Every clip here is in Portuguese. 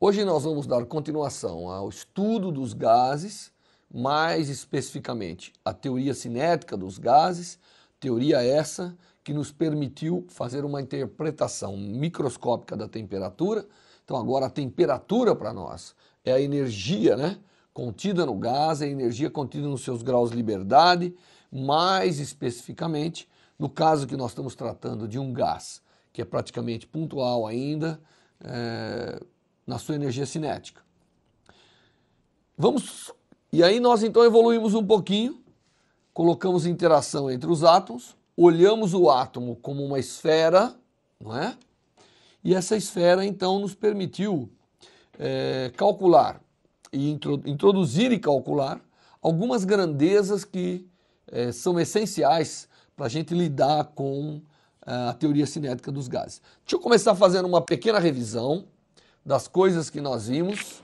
Hoje nós vamos dar continuação ao estudo dos gases, mais especificamente a teoria cinética dos gases, teoria essa que nos permitiu fazer uma interpretação microscópica da temperatura. Então agora a temperatura para nós é a energia, né? contida no gás, é a energia contida nos seus graus de liberdade, mais especificamente no caso que nós estamos tratando de um gás que é praticamente pontual ainda, é, na sua energia cinética. Vamos e aí nós então evoluímos um pouquinho, colocamos interação entre os átomos, olhamos o átomo como uma esfera, não é? E essa esfera então nos permitiu é, calcular e introduzir e calcular algumas grandezas que é, são essenciais para a gente lidar com é, a teoria cinética dos gases. Deixa eu começar fazendo uma pequena revisão das coisas que nós vimos.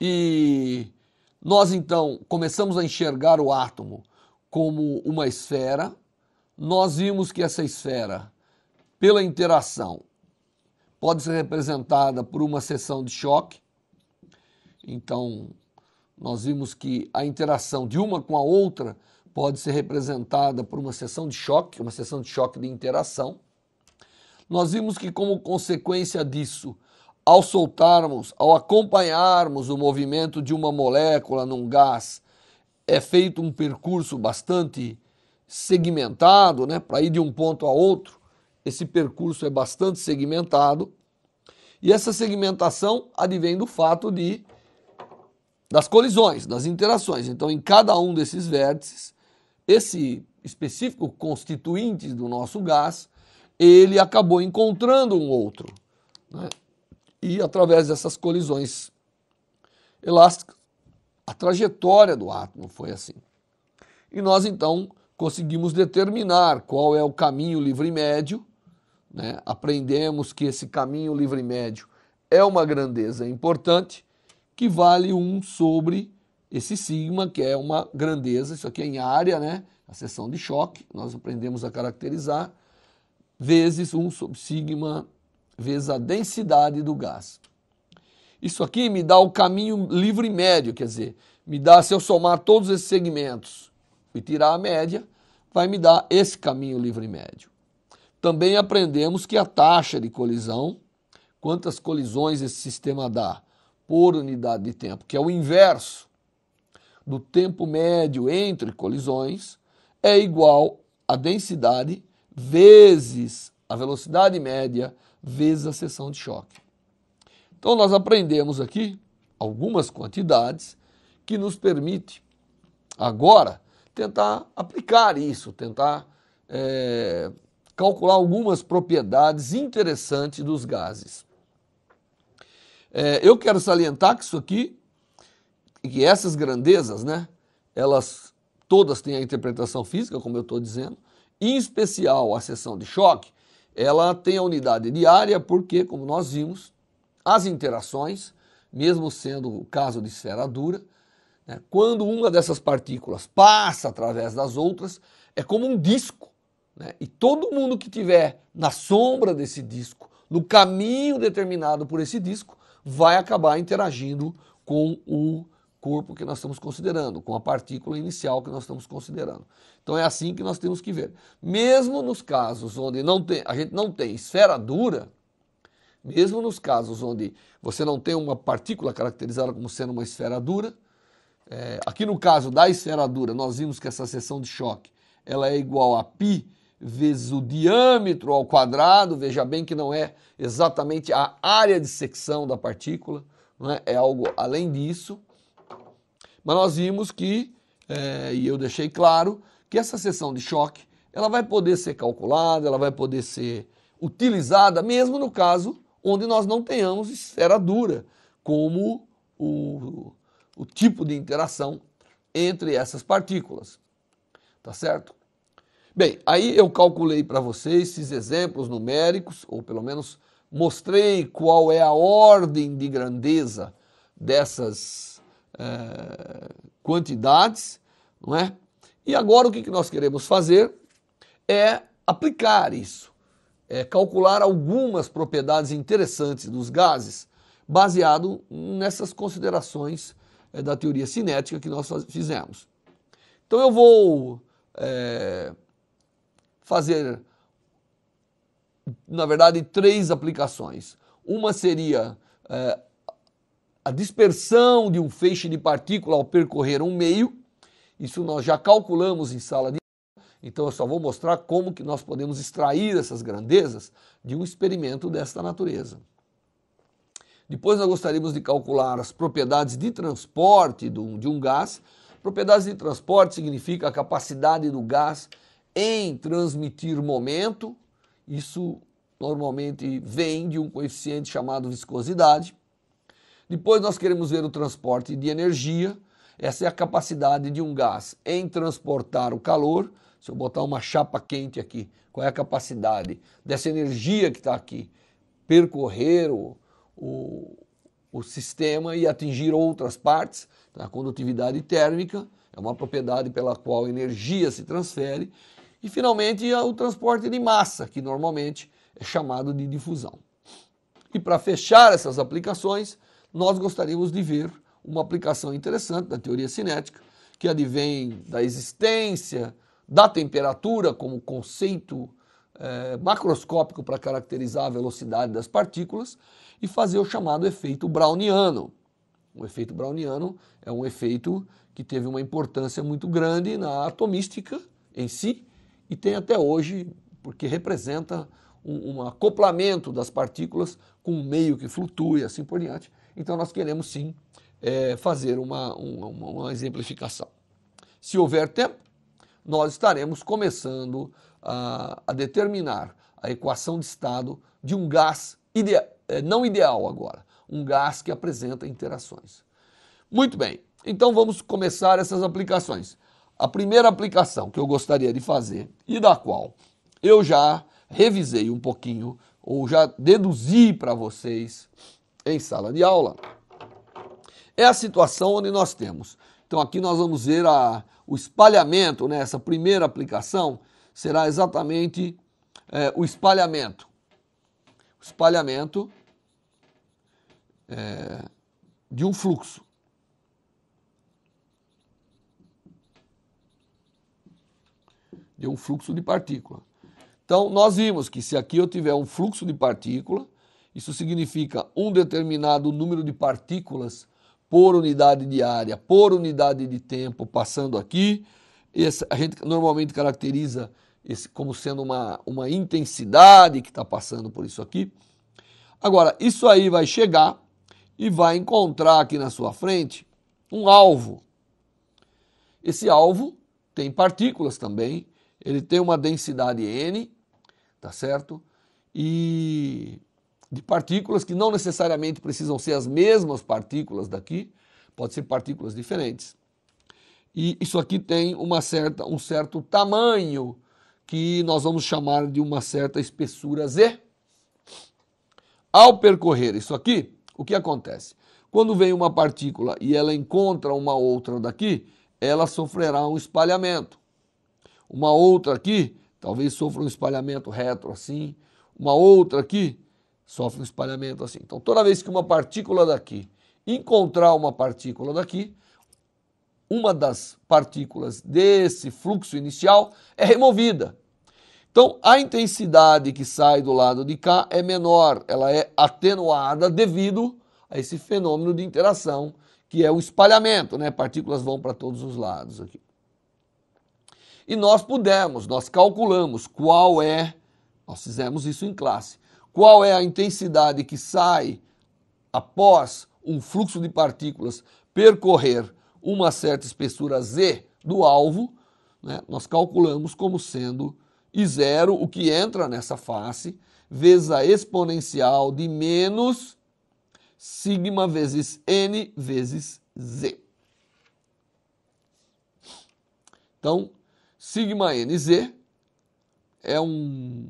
E nós então começamos a enxergar o átomo como uma esfera. Nós vimos que essa esfera, pela interação, pode ser representada por uma seção de choque. Então, nós vimos que a interação de uma com a outra pode ser representada por uma seção de choque, uma seção de choque de interação nós vimos que, como consequência disso, ao soltarmos, ao acompanharmos o movimento de uma molécula num gás, é feito um percurso bastante segmentado, né, para ir de um ponto a outro. Esse percurso é bastante segmentado. E essa segmentação advém do fato de das colisões, das interações. Então, em cada um desses vértices, esse específico constituinte do nosso gás ele acabou encontrando um outro. Né? E através dessas colisões elásticas, a trajetória do átomo foi assim. E nós então conseguimos determinar qual é o caminho livre médio. Né? Aprendemos que esse caminho livre médio é uma grandeza importante que vale 1 sobre esse sigma, que é uma grandeza, isso aqui é em área, né? A seção de choque, nós aprendemos a caracterizar vezes 1 sobre sigma vezes a densidade do gás. Isso aqui me dá o caminho livre médio, quer dizer, me dá, se eu somar todos esses segmentos e tirar a média, vai me dar esse caminho livre médio. Também aprendemos que a taxa de colisão, quantas colisões esse sistema dá por unidade de tempo, que é o inverso do tempo médio entre colisões, é igual à densidade vezes a velocidade média vezes a seção de choque. Então nós aprendemos aqui algumas quantidades que nos permite agora tentar aplicar isso, tentar é, calcular algumas propriedades interessantes dos gases. É, eu quero salientar que isso aqui, que essas grandezas, né, elas todas têm a interpretação física, como eu estou dizendo, em especial a sessão de choque, ela tem a unidade diária porque, como nós vimos, as interações, mesmo sendo o caso de esfera dura, né, quando uma dessas partículas passa através das outras, é como um disco. Né, e todo mundo que tiver na sombra desse disco, no caminho determinado por esse disco, vai acabar interagindo com o corpo que nós estamos considerando, com a partícula inicial que nós estamos considerando. Então é assim que nós temos que ver. Mesmo nos casos onde não tem, a gente não tem esfera dura, mesmo nos casos onde você não tem uma partícula caracterizada como sendo uma esfera dura, é, aqui no caso da esfera dura, nós vimos que essa seção de choque ela é igual a π vezes o diâmetro ao quadrado, veja bem que não é exatamente a área de secção da partícula, é? é algo além disso. Mas nós vimos que, é, e eu deixei claro, que essa sessão de choque ela vai poder ser calculada, ela vai poder ser utilizada, mesmo no caso onde nós não tenhamos esfera dura como o, o tipo de interação entre essas partículas. Tá certo? Bem, aí eu calculei para vocês esses exemplos numéricos, ou pelo menos mostrei qual é a ordem de grandeza dessas é, quantidades, não é? E agora o que nós queremos fazer é aplicar isso, é calcular algumas propriedades interessantes dos gases baseado nessas considerações é, da teoria cinética que nós fizemos. Então eu vou é, fazer, na verdade, três aplicações. Uma seria é, a dispersão de um feixe de partícula ao percorrer um meio. Isso nós já calculamos em sala de aula, então eu só vou mostrar como que nós podemos extrair essas grandezas de um experimento desta natureza. Depois nós gostaríamos de calcular as propriedades de transporte de um gás. Propriedades de transporte significa a capacidade do gás em transmitir momento. Isso normalmente vem de um coeficiente chamado viscosidade. Depois nós queremos ver o transporte de energia. Essa é a capacidade de um gás em transportar o calor. Se eu botar uma chapa quente aqui, qual é a capacidade dessa energia que está aqui percorrer o, o, o, sistema e atingir outras partes? Então, a condutividade térmica é uma propriedade pela qual energia se transfere. E finalmente o transporte de massa, que normalmente é chamado de difusão. E para fechar essas aplicações, nós gostaríamos de ver uma aplicação interessante da teoria cinética, que advém da existência da temperatura como conceito eh, macroscópico para caracterizar a velocidade das partículas e fazer o chamado efeito browniano. O efeito browniano é um efeito que teve uma importância muito grande na atomística em si e tem até hoje, porque representa um, um acoplamento das partículas com um meio que flutua e assim por diante. Então, nós queremos sim é, fazer uma, uma, uma exemplificação. Se houver tempo, nós estaremos começando a, a, determinar a equação de estado de um gás idea, é, não ideal agora, um gás que apresenta interações. Muito bem, então vamos começar essas aplicações. A primeira aplicação que eu gostaria de fazer e da qual eu já revisei um pouquinho ou já deduzi para vocês em sala de aula. É a situação onde nós temos. Então aqui nós vamos ver a, o espalhamento, né? essa primeira aplicação será exatamente é, o espalhamento. O espalhamento é, de um fluxo. De um fluxo de partícula. Então, nós vimos que se aqui eu tiver um fluxo de partícula, isso significa um determinado número de partículas por unidade de área, por unidade de tempo passando aqui. Esse, a gente normalmente caracteriza esse como sendo uma, uma intensidade que está passando por isso aqui. Agora, isso aí vai chegar e vai encontrar aqui na sua frente um alvo. Esse alvo tem partículas também, ele tem uma densidade n, tá certo? E de partículas que não necessariamente precisam ser as mesmas partículas daqui, pode ser partículas diferentes. E isso aqui tem uma certa, um certo tamanho que nós vamos chamar de uma certa espessura Z. Ao percorrer isso aqui, o que acontece? Quando vem uma partícula e ela encontra uma outra daqui, ela sofrerá um espalhamento. Uma outra aqui, talvez sofra um espalhamento retro assim. Uma outra aqui, sofre um espalhamento assim. Então, toda vez que uma partícula daqui encontrar uma partícula daqui, uma das partículas desse fluxo inicial é removida. Então, a intensidade que sai do lado de cá é menor, ela é atenuada devido a esse fenômeno de interação, que é o espalhamento, né? Partículas vão para todos os lados aqui. E nós pudemos, nós calculamos qual é, nós fizemos isso em classe, qual é a intensidade que sai após um fluxo de partículas percorrer uma certa espessura Z do alvo, né, nós calculamos como sendo I0, o que entra nessa face, vezes a exponencial de menos sigma vezes N vezes Z. Então, sigma NZ é um,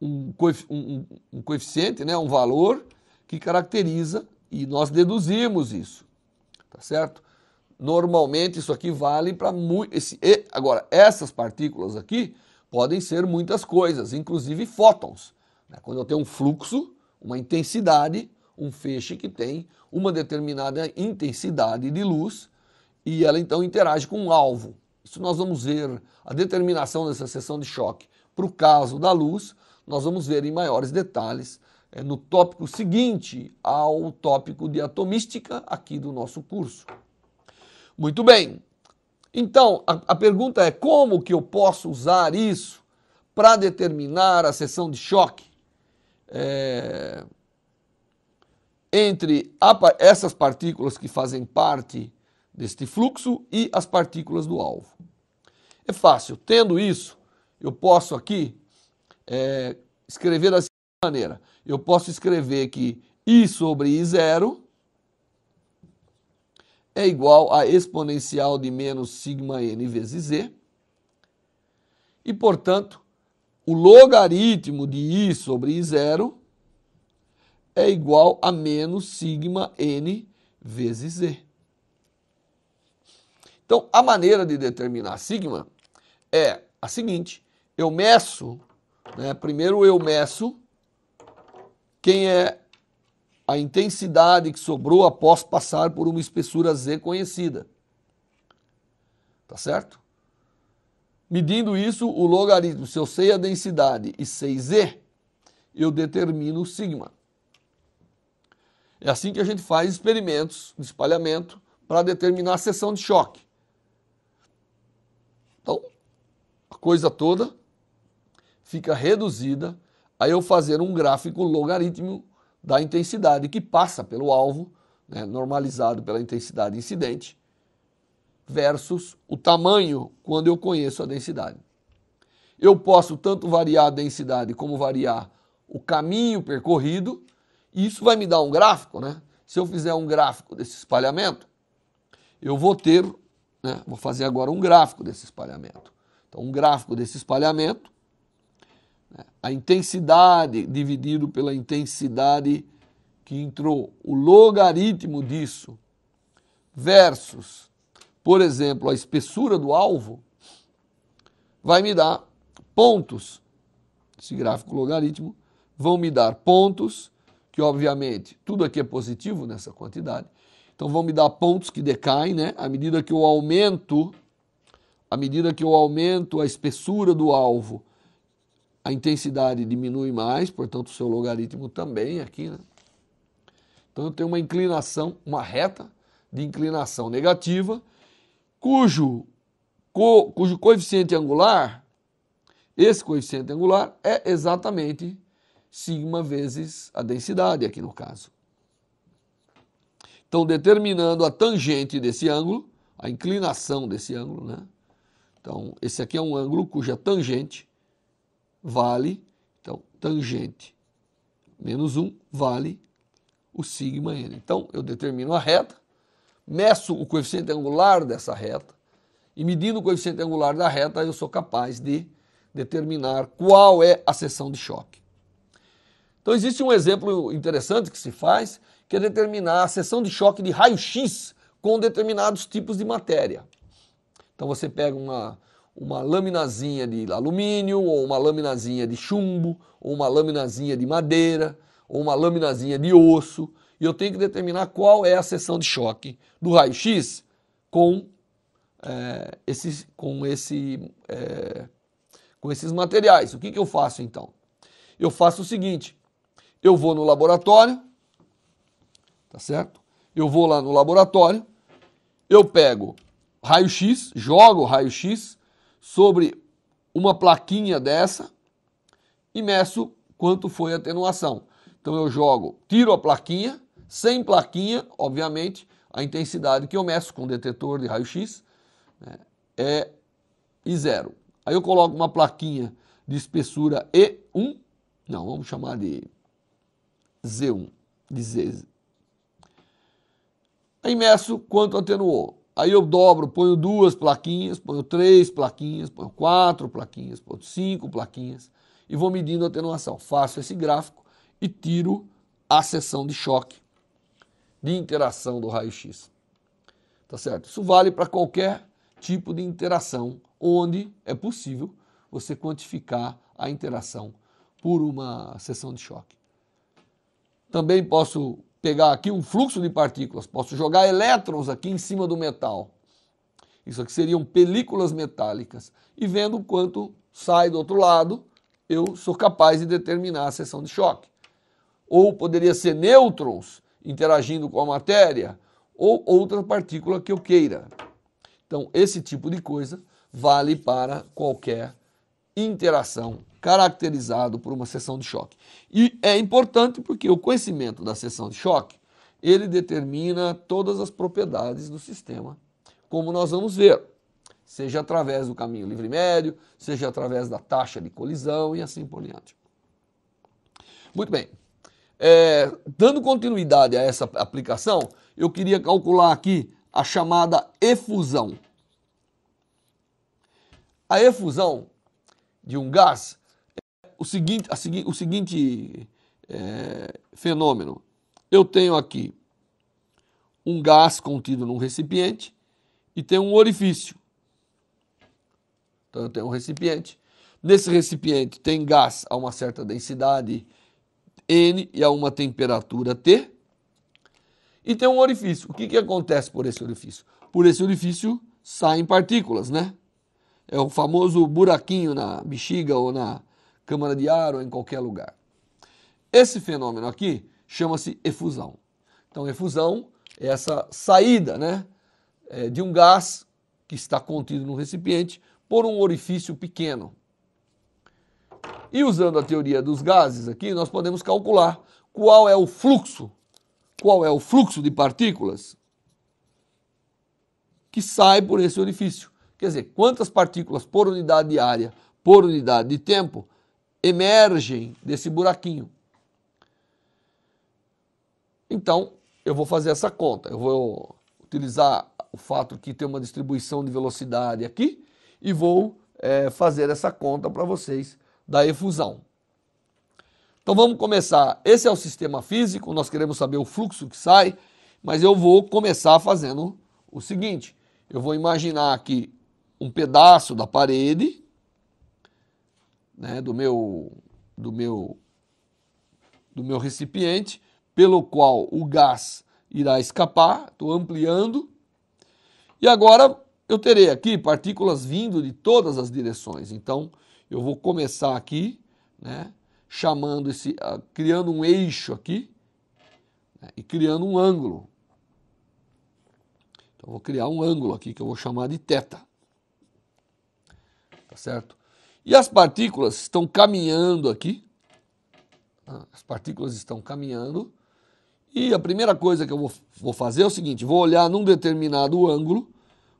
um, um, um coeficiente, né, um valor que caracteriza e nós deduzimos isso, tá certo? Normalmente isso aqui vale para muito. Agora, essas partículas aqui podem ser muitas coisas, inclusive fótons. Né? Quando eu tenho um fluxo, uma intensidade, um feixe que tem uma determinada intensidade de luz e ela então interage com um alvo. Isso nós vamos ver a determinação dessa seção de choque para o caso da luz nós vamos ver em maiores detalhes é, no tópico seguinte ao tópico de atomística aqui do nosso curso. Muito bem. Então, a, a pergunta é como que eu posso usar isso para determinar a seção de choque é, entre a, essas partículas que fazem parte deste fluxo e as partículas do alvo. É fácil, tendo isso, eu posso aqui é, escrever da seguinte maneira: eu posso escrever que i sobre i zero é igual a exponencial de menos sigma n vezes z. E, portanto, o logaritmo de i sobre i zero é igual a menos sigma n vezes z. Então, a maneira de determinar sigma é a seguinte: eu meço né? Primeiro eu meço quem é a intensidade que sobrou após passar por uma espessura Z conhecida. Tá certo? Medindo isso, o logaritmo, se eu sei a densidade e sei Z, eu determino o sigma. É assim que a gente faz experimentos de espalhamento para determinar a seção de choque. Então, a coisa toda fica reduzida a eu fazer um gráfico logarítmico da intensidade que passa pelo alvo, né, normalizado pela intensidade incidente, versus o tamanho quando eu conheço a densidade. Eu posso tanto variar a densidade como variar o caminho percorrido, e isso vai me dar um gráfico, né? Se eu fizer um gráfico desse espalhamento, eu vou ter, né, vou fazer agora um gráfico desse espalhamento. Então, um gráfico desse espalhamento a intensidade dividido pela intensidade que entrou, o logaritmo disso, versus, por exemplo, a espessura do alvo, vai me dar pontos. Esse gráfico logaritmo vão me dar pontos, que obviamente tudo aqui é positivo nessa quantidade. Então vão me dar pontos que decaem, né? À medida que eu aumento, à medida que eu aumento a espessura do alvo, a intensidade diminui mais, portanto, o seu logaritmo também aqui. Né? Então, eu tenho uma inclinação, uma reta de inclinação negativa, cujo, co, cujo coeficiente angular, esse coeficiente angular, é exatamente sigma vezes a densidade, aqui no caso. Então, determinando a tangente desse ângulo, a inclinação desse ângulo, né? Então, esse aqui é um ângulo cuja tangente vale, então, tangente menos 1 vale o sigma n. Então, eu determino a reta, meço o coeficiente angular dessa reta, e medindo o coeficiente angular da reta, eu sou capaz de determinar qual é a seção de choque. Então, existe um exemplo interessante que se faz, que é determinar a seção de choque de raio-x com determinados tipos de matéria. Então, você pega uma, uma laminazinha de alumínio, ou uma laminazinha de chumbo, ou uma laminazinha de madeira, ou uma laminazinha de osso, e eu tenho que determinar qual é a seção de choque do raio-x com, é, esse, com, esse, é, com esses materiais. O que, que eu faço então? Eu faço o seguinte: eu vou no laboratório, tá certo? Eu vou lá no laboratório, eu pego raio-x, jogo raio-x sobre uma plaquinha dessa e meço quanto foi a atenuação. Então eu jogo, tiro a plaquinha, sem plaquinha, obviamente, a intensidade que eu meço com detetor de raio-x né, é e zero. Aí eu coloco uma plaquinha de espessura E1, não, vamos chamar de Z1, de Z. Aí meço quanto atenuou. Aí eu dobro, ponho duas plaquinhas, ponho três plaquinhas, ponho quatro plaquinhas, ponho cinco plaquinhas e vou medindo a atenuação. Faço esse gráfico e tiro a seção de choque de interação do raio-x. Tá certo? Isso vale para qualquer tipo de interação onde é possível você quantificar a interação por uma seção de choque. Também posso pegar aqui um fluxo de partículas, posso jogar elétrons aqui em cima do metal. Isso aqui seriam películas metálicas. E vendo quanto sai do outro lado, eu sou capaz de determinar a seção de choque. Ou poderia ser nêutrons interagindo com a matéria, ou outra partícula que eu queira. Então, esse tipo de coisa vale para qualquer interação caracterizado por uma sessão de choque. E é importante porque o conhecimento da sessão de choque, ele determina todas as propriedades do sistema, como nós vamos ver, seja através do caminho livre médio, seja através da taxa de colisão e assim por diante. Muito bem. É, dando continuidade a essa aplicação, eu queria calcular aqui a chamada efusão. A efusão de um gás, o seguinte, o seguinte é, fenômeno. Eu tenho aqui um gás contido num recipiente e tem um orifício. Então eu tenho um recipiente. Nesse recipiente tem gás a uma certa densidade N e a uma temperatura T. E tem um orifício. O que, que acontece por esse orifício? Por esse orifício saem partículas, né? É o famoso buraquinho na bexiga ou na câmara de ar ou em qualquer lugar. Esse fenômeno aqui chama-se efusão. Então, efusão é essa saída né, é, de um gás que está contido no recipiente por um orifício pequeno. E usando a teoria dos gases aqui, nós podemos calcular qual é o fluxo, qual é o fluxo de partículas que sai por esse orifício. Quer dizer, quantas partículas por unidade de área, por unidade de tempo, emergem desse buraquinho. Então, eu vou fazer essa conta. Eu vou utilizar o fato que tem uma distribuição de velocidade aqui e vou é, fazer essa conta para vocês da efusão. Então vamos começar. Esse é o sistema físico, nós queremos saber o fluxo que sai, mas eu vou começar fazendo o seguinte: eu vou imaginar aqui um pedaço da parede, né, do meu do meu do meu recipiente, pelo qual o gás irá escapar, estou ampliando. E agora eu terei aqui partículas vindo de todas as direções. Então, eu vou começar aqui, né, chamando esse, ah, criando um eixo aqui né, e criando um ângulo. Então, eu vou criar um ângulo aqui que eu vou chamar de teta tá certo? E as partículas estão caminhando aqui, ah, as partículas estão caminhando, e a primeira coisa que eu vou, vou fazer é o seguinte: vou olhar num determinado ângulo,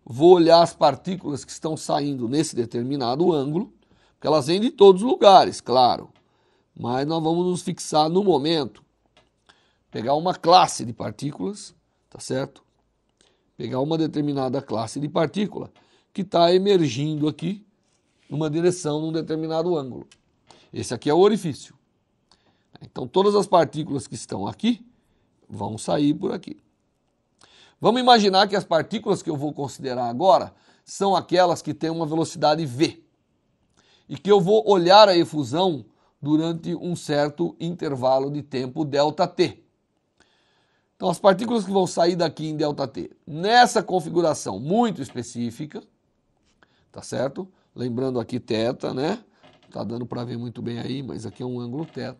vou olhar as partículas que estão saindo nesse determinado ângulo, porque elas vêm de todos os lugares, claro, mas nós vamos nos fixar no momento, pegar uma classe de partículas, tá certo? Pegar uma determinada classe de partícula que está emergindo aqui numa direção, num determinado ângulo. Esse aqui é o orifício. Então, todas as partículas que estão aqui vão sair por aqui. Vamos imaginar que as partículas que eu vou considerar agora são aquelas que têm uma velocidade v e que eu vou olhar a efusão durante um certo intervalo de tempo ΔT. Então, as partículas que vão sair daqui em ΔT, nessa configuração muito específica, tá certo? Lembrando aqui θ, né? Tá dando para ver muito bem aí, mas aqui é um ângulo θ.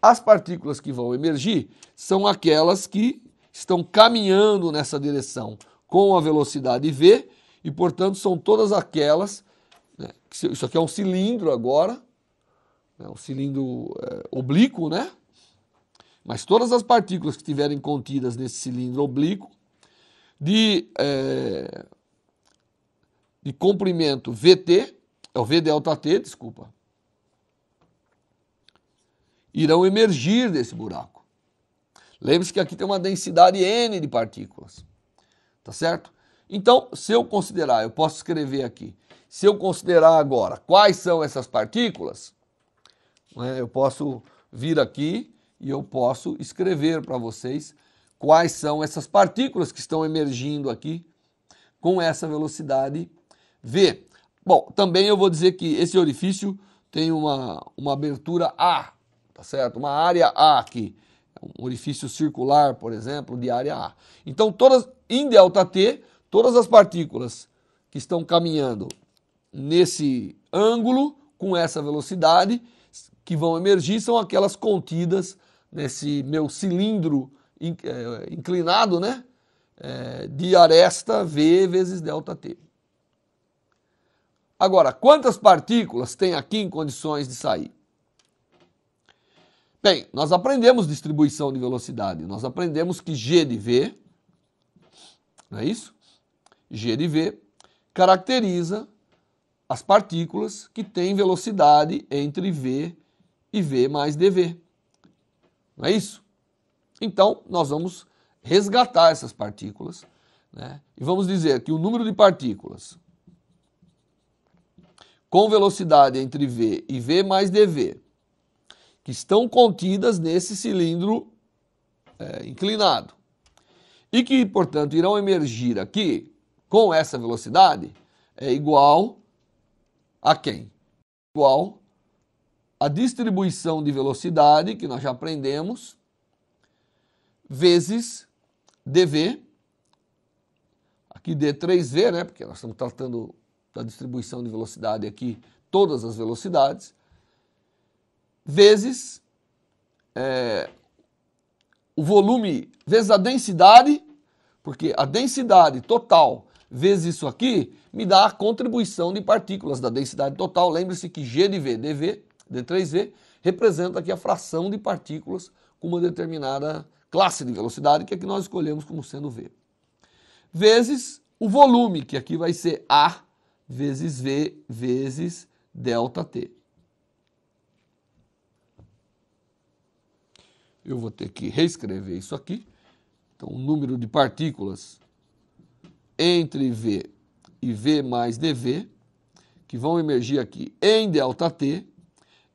As partículas que vão emergir são aquelas que estão caminhando nessa direção com a velocidade v e, portanto, são todas aquelas. Né? Isso aqui é um cilindro agora, né? um cilindro é, oblíquo, né? Mas todas as partículas que estiverem contidas nesse cilindro oblíquo, de é, de comprimento VT, é o V delta T, desculpa, irão emergir desse buraco. Lembre-se que aqui tem uma densidade N de partículas, tá certo? Então, se eu considerar, eu posso escrever aqui, se eu considerar agora quais são essas partículas, né, eu posso vir aqui e eu posso escrever para vocês quais são essas partículas que estão emergindo aqui com essa velocidade V. Bom, também eu vou dizer que esse orifício tem uma, uma abertura A, tá certo? Uma área A aqui. É um orifício circular, por exemplo, de área A. Então, todas em ΔT, todas as partículas que estão caminhando nesse ângulo, com essa velocidade, que vão emergir são aquelas contidas nesse meu cilindro eh, inclinado, né? Eh, de aresta V vezes ΔT. Agora, quantas partículas tem aqui em condições de sair? Bem, nós aprendemos distribuição de velocidade. Nós aprendemos que g de v, não é isso? g de v caracteriza as partículas que têm velocidade entre v e v mais dv. Não é isso? Então, nós vamos resgatar essas partículas né? e vamos dizer que o número de partículas com velocidade entre V e V mais dV, que estão contidas nesse cilindro é, inclinado e que, portanto, irão emergir aqui com essa velocidade é igual a quem? Igual a distribuição de velocidade que nós já aprendemos vezes dv aqui d3v, né? Porque nós estamos tratando da distribuição de velocidade aqui, todas as velocidades, vezes é, o volume, vezes a densidade, porque a densidade total vezes isso aqui me dá a contribuição de partículas da densidade total. Lembre-se que G de V, dV, D3V, representa aqui a fração de partículas com uma determinada classe de velocidade, que é que nós escolhemos como sendo V. Vezes o volume, que aqui vai ser A vezes V vezes delta T. Eu vou ter que reescrever isso aqui. Então, o número de partículas entre V e V mais dV, que vão emergir aqui em ΔT,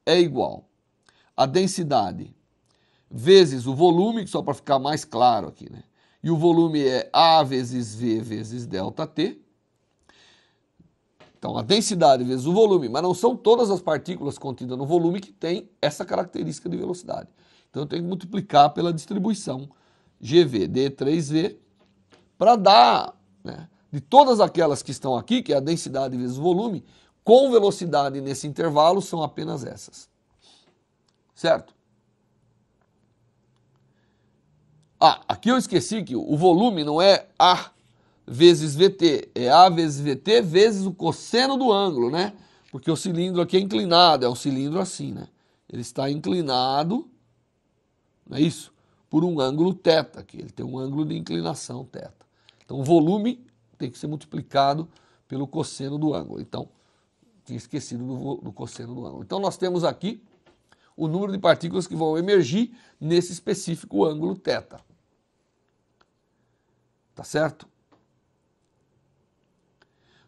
é igual à densidade vezes o volume, só para ficar mais claro aqui, né? E o volume é A vezes V vezes ΔT, então, a densidade vezes o volume, mas não são todas as partículas contidas no volume que têm essa característica de velocidade. Então, eu tenho que multiplicar pela distribuição GV D3V para dar, né, de todas aquelas que estão aqui, que é a densidade vezes o volume, com velocidade nesse intervalo são apenas essas. Certo? Ah, aqui eu esqueci que o volume não é A vezes VT, é A vezes VT vezes o cosseno do ângulo, né? Porque o cilindro aqui é inclinado, é um cilindro assim, né? Ele está inclinado, não é isso? Por um ângulo θ aqui, ele tem um ângulo de inclinação θ. Então o volume tem que ser multiplicado pelo cosseno do ângulo. Então, tinha esquecido do, do cosseno do ângulo. Então nós temos aqui o número de partículas que vão emergir nesse específico ângulo θ. Tá certo?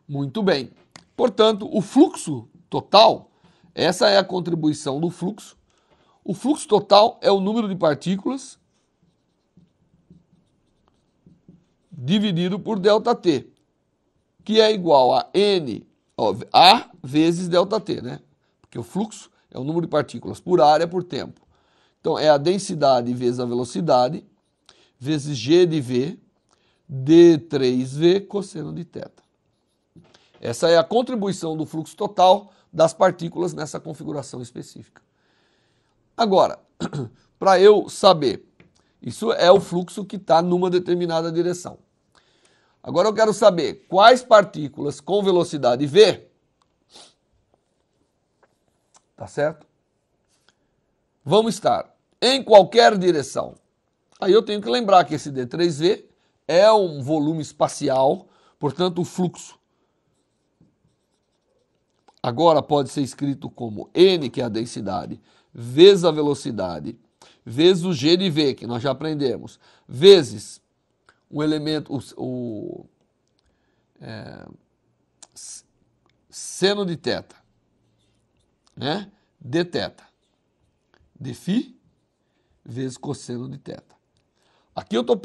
Muito bem. Portanto, o fluxo total, essa é a contribuição do fluxo. O fluxo total é o número de partículas dividido por ΔT, que é igual a N, ó, A vezes ΔT, né? Porque o fluxo é o número de partículas por área por tempo. Então, é a densidade vezes a velocidade, vezes G de V, D3V, cosseno de θ. Essa é a contribuição do fluxo total das partículas nessa configuração específica. Agora, para eu saber, isso é o fluxo que está numa determinada direção. Agora eu quero saber quais partículas com velocidade v, tá certo? Vão estar em qualquer direção. Aí eu tenho que lembrar que esse D3V é um volume espacial, portanto o fluxo Agora pode ser escrito como N, que é a densidade, vezes a velocidade, vezes o G de V, que nós já aprendemos, vezes o elemento, o, o é, seno de teta, né? d teta, d φ, vezes cosseno de teta. Aqui eu estou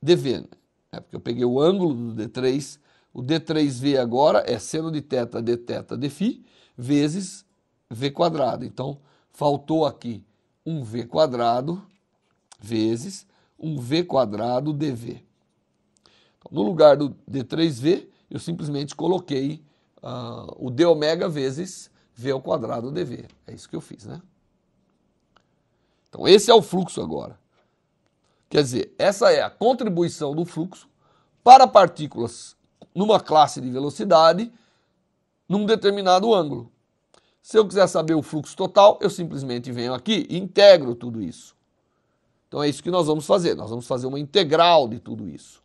dv, né? É porque eu peguei o ângulo do D3 o D3V agora é seno de θ d θ dφ vezes V quadrado. Então, faltou aqui um V quadrado vezes um V quadrado dV. Então, no lugar do D3V, eu simplesmente coloquei uh, o D omega vezes V ao quadrado dV. É isso que eu fiz, né? Então, esse é o fluxo agora. Quer dizer, essa é a contribuição do fluxo para partículas numa classe de velocidade num determinado ângulo. Se eu quiser saber o fluxo total, eu simplesmente venho aqui e integro tudo isso. Então é isso que nós vamos fazer, nós vamos fazer uma integral de tudo isso.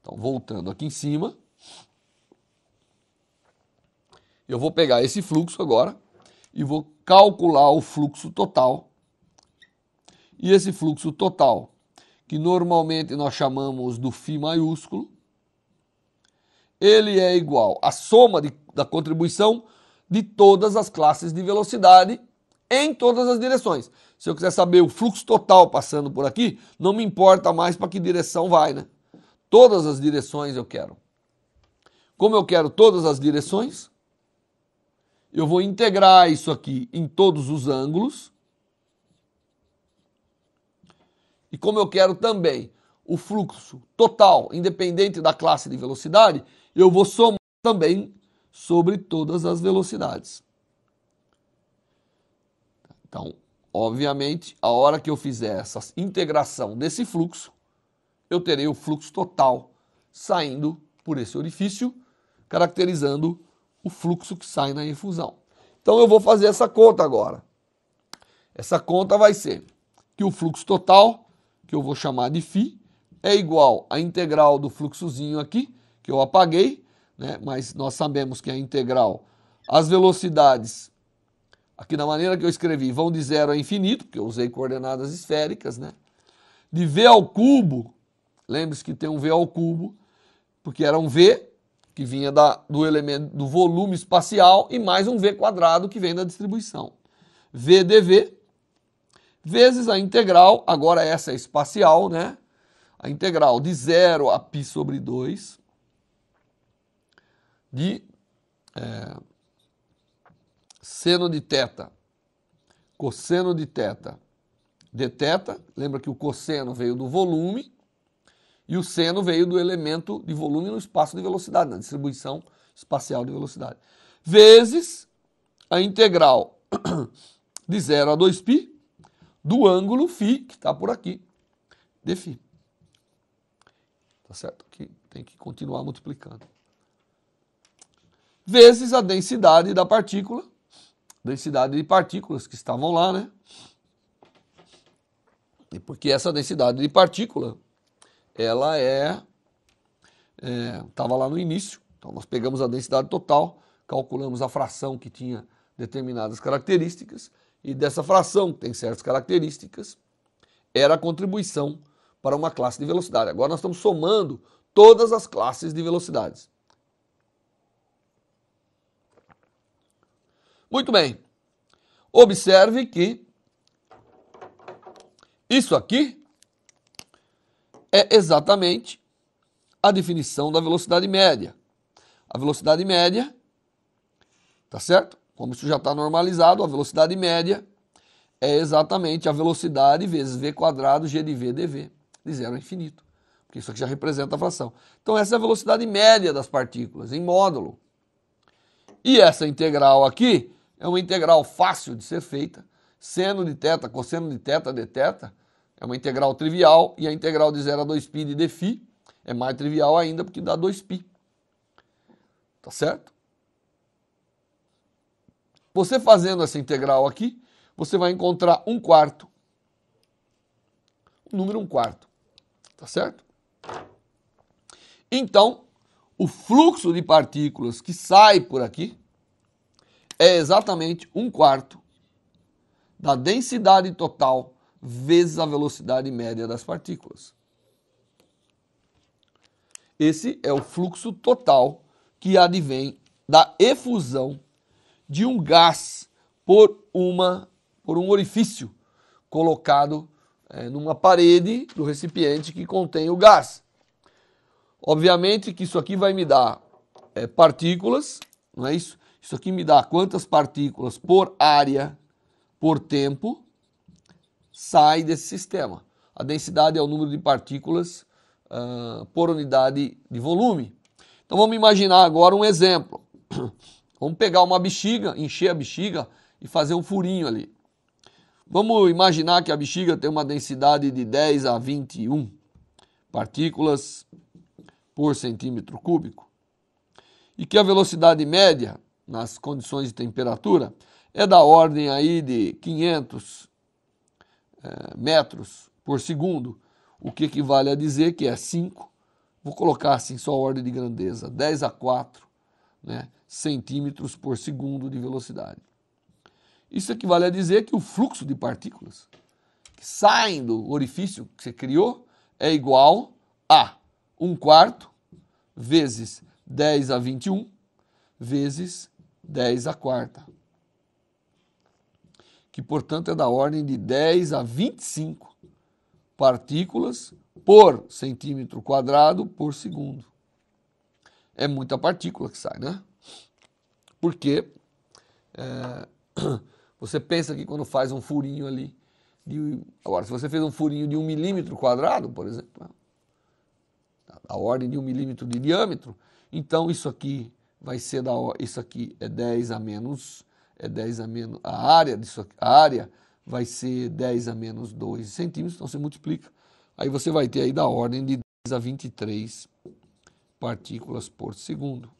Então, voltando aqui em cima, eu vou pegar esse fluxo agora e vou calcular o fluxo total. E esse fluxo total, que normalmente nós chamamos do Φ maiúsculo, ele é igual à soma de, da contribuição de todas as classes de velocidade em todas as direções. Se eu quiser saber o fluxo total passando por aqui, não me importa mais para que direção vai, né? Todas as direções eu quero. Como eu quero todas as direções, eu vou integrar isso aqui em todos os ângulos. E como eu quero também o fluxo total, independente da classe de velocidade, eu vou somar também sobre todas as velocidades. Então, obviamente, a hora que eu fizer essa integração desse fluxo, eu terei o fluxo total saindo por esse orifício, caracterizando o fluxo que sai na infusão. Então eu vou fazer essa conta agora. Essa conta vai ser que o fluxo total, que eu vou chamar de φ, é igual à integral do fluxozinho aqui, que eu apaguei, né? mas nós sabemos que a é integral, as velocidades, aqui da maneira que eu escrevi, vão de zero a infinito, porque eu usei coordenadas esféricas, né? de v ao cubo, lembre-se que tem um v ao cubo, porque era um v que vinha da, do elemento do volume espacial e mais um v quadrado que vem da distribuição. v dv vezes a integral, agora essa é espacial, né? A integral de zero a π sobre 2 de é, seno de teta, cosseno de teta, de teta. Lembra que o cosseno veio do volume e o seno veio do elemento de volume no espaço de velocidade, na distribuição espacial de velocidade, vezes a integral de 0 a 2π do ângulo φ, que está por aqui, de φ. Tá certo? Aqui tem que continuar multiplicando vezes a densidade da partícula, densidade de partículas que estavam lá, né? E porque essa densidade de partícula, ela é estava é, lá no início. Então nós pegamos a densidade total, calculamos a fração que tinha determinadas características e dessa fração que tem certas características era a contribuição para uma classe de velocidade. Agora nós estamos somando todas as classes de velocidades. Muito bem. Observe que isso aqui é exatamente a definição da velocidade média. A velocidade média, tá certo? Como isso já está normalizado, a velocidade média é exatamente a velocidade vezes v quadrado g de v dv, de zero a infinito, porque isso aqui já representa a fração. Então essa é a velocidade média das partículas em módulo. E essa integral aqui é uma integral fácil de ser feita. Seno de θ, cosseno de θ, dθ. É uma integral trivial e a integral de 0 a 2π de dφ é mais trivial ainda porque dá 2π. Tá certo? Você fazendo essa integral aqui, você vai encontrar 1 um quarto. O número 1 um quarto. Tá certo? Então, o fluxo de partículas que sai por aqui é exatamente um quarto da densidade total vezes a velocidade média das partículas. Esse é o fluxo total que advém da efusão de um gás por, uma, por um orifício colocado é, numa parede do recipiente que contém o gás. Obviamente que isso aqui vai me dar é, partículas, não é isso? Isso aqui me dá quantas partículas por área por tempo sai desse sistema. A densidade é o número de partículas uh, por unidade de volume. Então vamos imaginar agora um exemplo. Vamos pegar uma bexiga, encher a bexiga e fazer um furinho ali. Vamos imaginar que a bexiga tem uma densidade de 10 a 21 partículas por centímetro cúbico e que a velocidade média nas condições de temperatura, é da ordem aí de 500 é, metros por segundo, o que equivale a dizer que é 5, vou colocar assim só a ordem de grandeza, 10 a 4 né, centímetros por segundo de velocidade. Isso equivale a dizer que o fluxo de partículas que saem do orifício que você criou é igual a 1 quarto vezes 10 a 21 vezes 10 a quarta, que portanto é da ordem de 10 a 25 partículas por centímetro quadrado por segundo. É muita partícula que sai, né? Porque é, você pensa que quando faz um furinho ali, de, agora, se você fez um furinho de um milímetro quadrado, por exemplo, né? a ordem de um milímetro de diâmetro, então isso aqui vai ser da isso aqui é 10 a menos é 10 a menos a área disso aqui, a área vai ser 10 a menos 2 centímetros, então você multiplica, aí você vai ter aí da ordem de 10 a 23 partículas por segundo,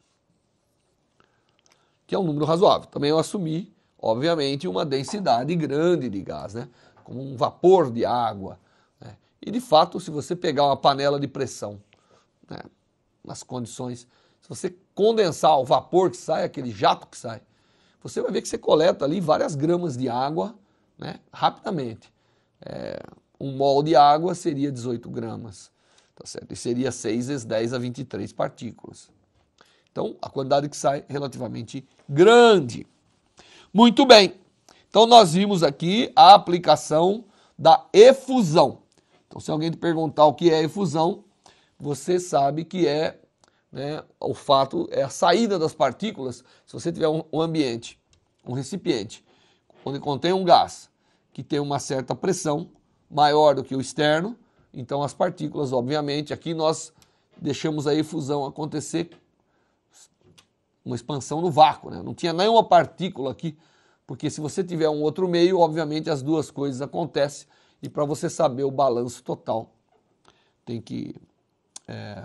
que é um número razoável. Também eu assumi, obviamente, uma densidade grande de gás, né? como um vapor de água. Né? E de fato, se você pegar uma panela de pressão, né? nas condições se você condensar o vapor que sai, aquele jato que sai, você vai ver que você coleta ali várias gramas de água né, rapidamente. É, um mol de água seria 18 gramas, tá certo? E seria 6 vezes 10 a 23 partículas. Então, a quantidade que sai é relativamente grande. Muito bem. Então, nós vimos aqui a aplicação da efusão. Então, se alguém te perguntar o que é efusão, você sabe que é né, o fato é a saída das partículas. Se você tiver um, ambiente, um recipiente, onde contém um gás que tem uma certa pressão maior do que o externo, então as partículas, obviamente, aqui nós deixamos a efusão acontecer, uma expansão no vácuo, né? não tinha nenhuma partícula aqui, porque se você tiver um outro meio, obviamente as duas coisas acontecem, e para você saber o balanço total, tem que é,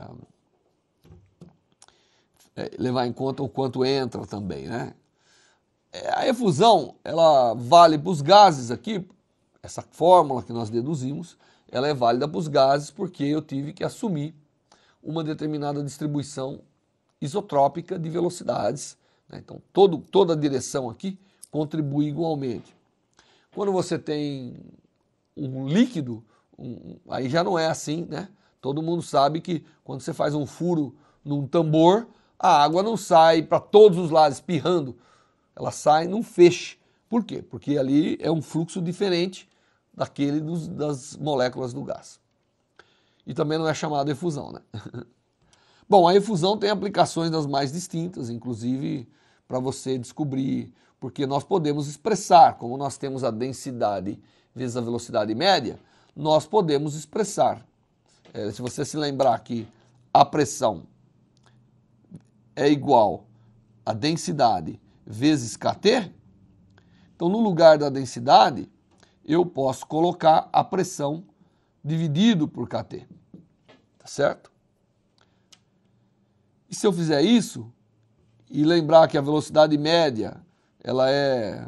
é, levar em conta o quanto entra também, né? É, a efusão, ela vale para os gases aqui, essa fórmula que nós deduzimos, ela é válida para os gases porque eu tive que assumir uma determinada distribuição isotrópica de velocidades. Né? Então, todo, toda a direção aqui contribui igualmente. Quando você tem um líquido, um, aí já não é assim, né? Todo mundo sabe que quando você faz um furo num tambor, a água não sai para todos os lados espirrando, ela sai num feixe. Por quê? Porque ali é um fluxo diferente daquele dos, das moléculas do gás. E também não é chamado efusão, né? Bom, a efusão tem aplicações das mais distintas, inclusive para você descobrir, porque nós podemos expressar, como nós temos a densidade vezes a velocidade média, nós podemos expressar. É, se você se lembrar que a pressão é igual a densidade vezes KT, então no lugar da densidade eu posso colocar a pressão dividido por KT. Tá certo? E se eu fizer isso e lembrar que a velocidade média ela é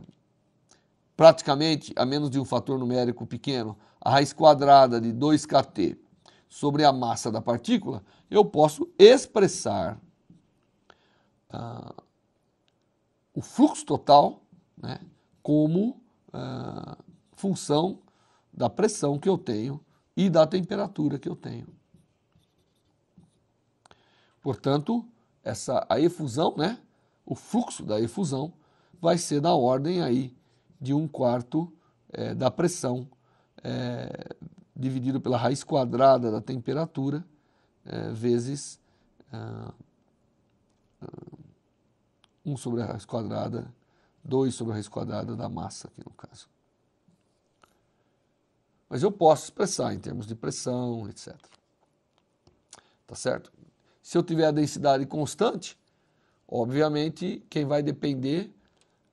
praticamente a menos de um fator numérico pequeno, a raiz quadrada de 2kT sobre a massa da partícula, eu posso expressar ah, o fluxo total né, como ah, função da pressão que eu tenho e da temperatura que eu tenho. Portanto, essa, a efusão, né, o fluxo da efusão, vai ser na ordem aí de um quarto é, da pressão é, dividido pela raiz quadrada da temperatura é, vezes ah, 1 sobre a raiz quadrada, 2 sobre a raiz quadrada da massa aqui no caso. Mas eu posso expressar em termos de pressão, etc. Tá certo? Se eu tiver a densidade constante, obviamente quem vai depender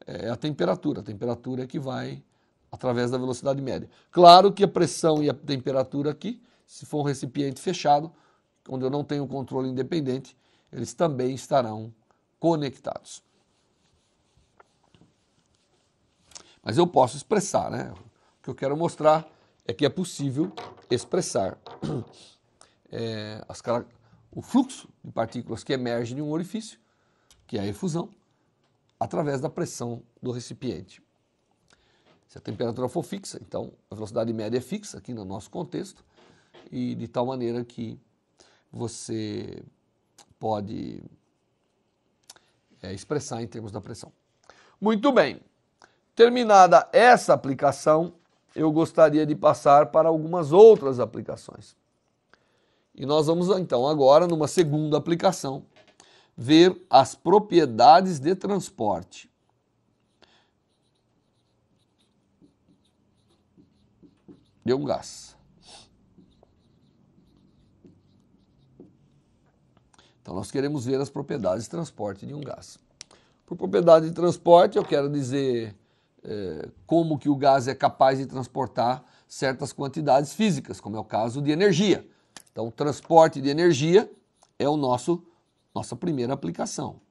eh, é a temperatura. A temperatura é que vai através da velocidade média. Claro que a pressão e a temperatura aqui, se for um recipiente fechado, onde eu não tenho controle independente, eles também estarão conectados. Mas eu posso expressar, né? O que eu quero mostrar é que é possível expressar é, as, o fluxo de partículas que emerge de um orifício, que é a efusão, através da pressão do recipiente. Se a temperatura for fixa, então a velocidade média é fixa aqui no nosso contexto, e de tal maneira que você pode é, expressar em termos da pressão. Muito bem. Terminada essa aplicação, eu gostaria de passar para algumas outras aplicações. E nós vamos então agora numa segunda aplicação ver as propriedades de transporte. Deu um gás. Então, nós queremos ver as propriedades de transporte de um gás. Por propriedade de transporte, eu quero dizer é, como que o gás é capaz de transportar certas quantidades físicas, como é o caso de energia. Então, o transporte de energia é o nosso nossa primeira aplicação.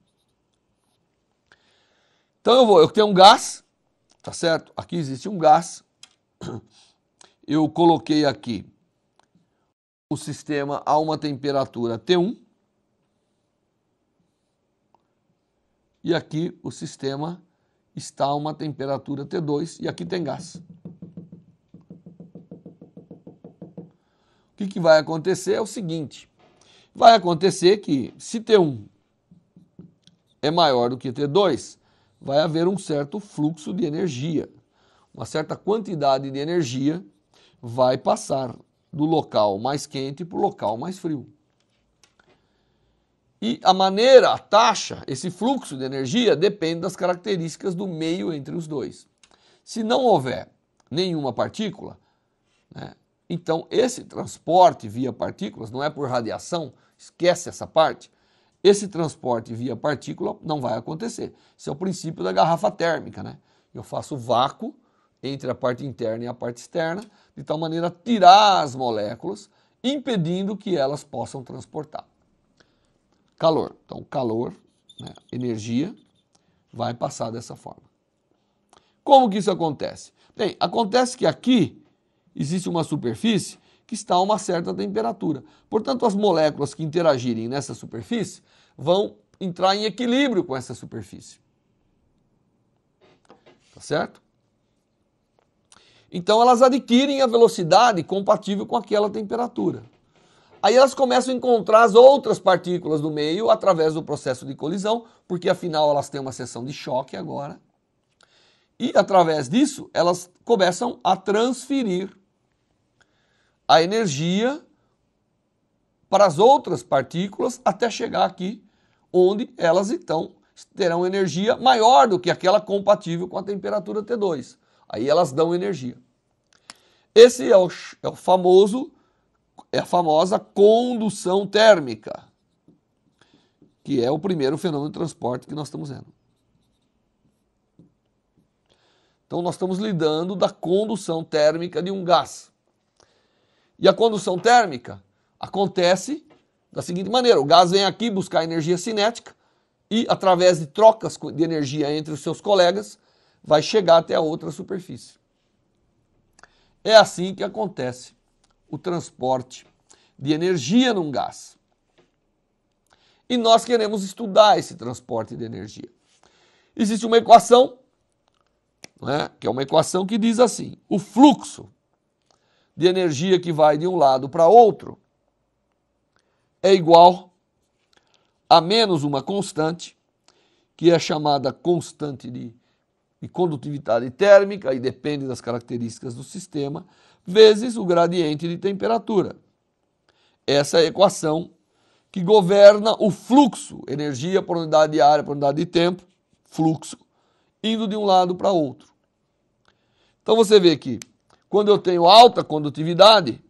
Então, eu vou, eu tenho um gás, tá certo? Aqui existe um gás. Eu coloquei aqui o sistema a uma temperatura T1 e aqui o sistema está a uma temperatura T2 e aqui tem gás. O que, que vai acontecer é o seguinte: vai acontecer que se T1 é maior do que T2, vai haver um certo fluxo de energia, uma certa quantidade de energia vai passar do local mais quente para o local mais frio. E a maneira, a taxa, esse fluxo de energia depende das características do meio entre os dois. Se não houver nenhuma partícula, né, então esse transporte via partículas, não é por radiação, esquece essa parte, esse transporte via partícula não vai acontecer. Esse é o princípio da garrafa térmica. Né? Eu faço vácuo entre a parte interna e a parte externa, de tal maneira tirar as moléculas, impedindo que elas possam transportar calor. Então, calor, né, energia, vai passar dessa forma. Como que isso acontece? Bem, acontece que aqui existe uma superfície que está a uma certa temperatura. Portanto, as moléculas que interagirem nessa superfície vão entrar em equilíbrio com essa superfície. Tá certo? Então elas adquirem a velocidade compatível com aquela temperatura. Aí elas começam a encontrar as outras partículas do meio através do processo de colisão, porque afinal elas têm uma seção de choque agora. E através disso, elas começam a transferir a energia para as outras partículas até chegar aqui, onde elas então terão energia maior do que aquela compatível com a temperatura T2. Aí elas dão energia. Esse é o, é o famoso é a famosa condução térmica, que é o primeiro fenômeno de transporte que nós estamos vendo. Então nós estamos lidando da condução térmica de um gás. E a condução térmica acontece da seguinte maneira: o gás vem aqui buscar energia cinética e através de trocas de energia entre os seus colegas vai chegar até a outra superfície. É assim que acontece o transporte de energia num gás. E nós queremos estudar esse transporte de energia. Existe uma equação, né, que é uma equação que diz assim: o fluxo de energia que vai de um lado para outro é igual a menos uma constante, que é chamada constante de, de condutividade térmica e depende das características do sistema, vezes o gradiente de temperatura. Essa é a equação que governa o fluxo, energia por unidade de área por unidade de tempo, fluxo, indo de um lado para outro. Então você vê que quando eu tenho alta condutividade,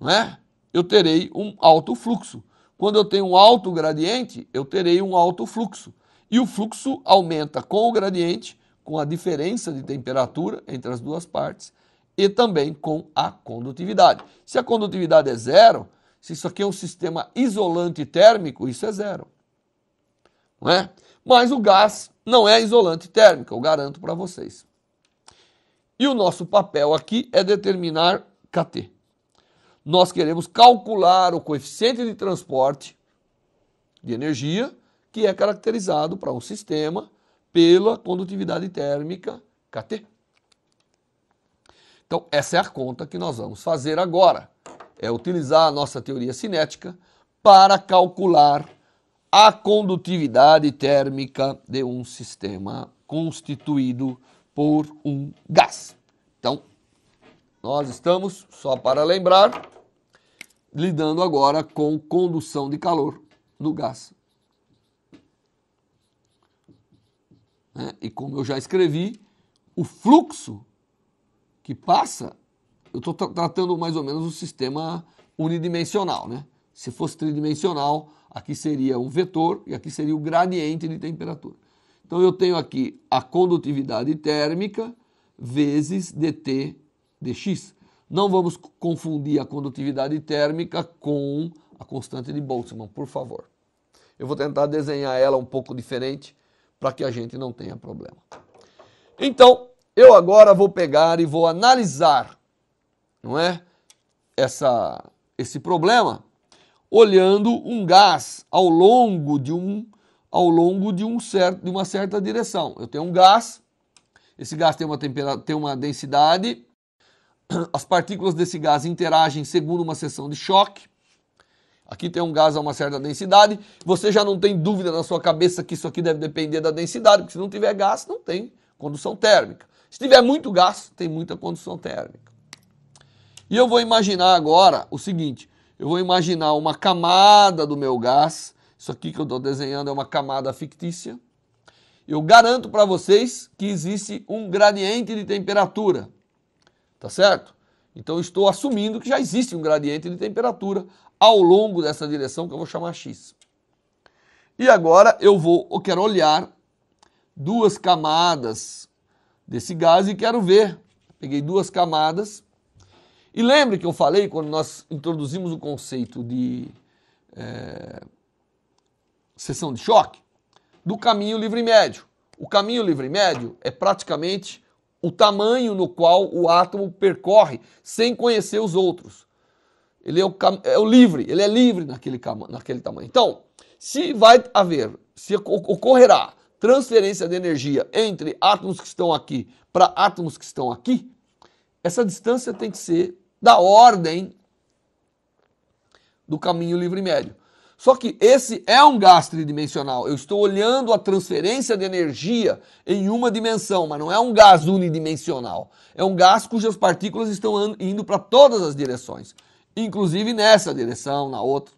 né, eu terei um alto fluxo. Quando eu tenho um alto gradiente, eu terei um alto fluxo. E o fluxo aumenta com o gradiente, com a diferença de temperatura entre as duas partes, e também com a condutividade. Se a condutividade é zero, se isso aqui é um sistema isolante térmico, isso é zero. Não é? Mas o gás não é isolante térmico, eu garanto para vocês. E o nosso papel aqui é determinar KT. Nós queremos calcular o coeficiente de transporte de energia que é caracterizado para um sistema pela condutividade térmica KT. Então, essa é a conta que nós vamos fazer agora. É utilizar a nossa teoria cinética para calcular a condutividade térmica de um sistema constituído por um gás. Então, nós estamos, só para lembrar, lidando agora com condução de calor no gás. Né? E como eu já escrevi, o fluxo que passa, eu estou tratando mais ou menos o um sistema unidimensional, né? Se fosse tridimensional, aqui seria um vetor e aqui seria o gradiente de temperatura. Então eu tenho aqui a condutividade térmica vezes dt dx. Não vamos confundir a condutividade térmica com a constante de Boltzmann, por favor. Eu vou tentar desenhar ela um pouco diferente para que a gente não tenha problema. Então, eu agora vou pegar e vou analisar, não é? Essa, esse problema olhando um gás ao longo de um ao longo de um certo de uma certa direção. Eu tenho um gás, esse gás tem uma temperatura, tem uma densidade. As partículas desse gás interagem segundo uma seção de choque. Aqui tem um gás a uma certa densidade. Você já não tem dúvida na sua cabeça que isso aqui deve depender da densidade, porque se não tiver gás, não tem condução térmica. Se tiver muito gás, tem muita condução térmica. E eu vou imaginar agora o seguinte: eu vou imaginar uma camada do meu gás. Isso aqui que eu estou desenhando é uma camada fictícia. Eu garanto para vocês que existe um gradiente de temperatura. Tá certo? Então estou assumindo que já existe um gradiente de temperatura ao longo dessa direção que eu vou chamar x. E agora eu vou, eu quero olhar duas camadas desse gás e quero ver. Peguei duas camadas. E lembre que eu falei quando nós introduzimos o conceito de é, sessão de choque do caminho livre médio. O caminho livre médio é praticamente o tamanho no qual o átomo percorre sem conhecer os outros. Ele é o, é o livre, ele é livre naquele, naquele tamanho. Então, se vai haver, se ocorrerá transferência de energia entre átomos que estão aqui para átomos que estão aqui, essa distância tem que ser da ordem do caminho livre médio. Só que esse é um gás tridimensional. Eu estou olhando a transferência de energia em uma dimensão, mas não é um gás unidimensional. É um gás cujas partículas estão indo para todas as direções, inclusive nessa direção, na outra.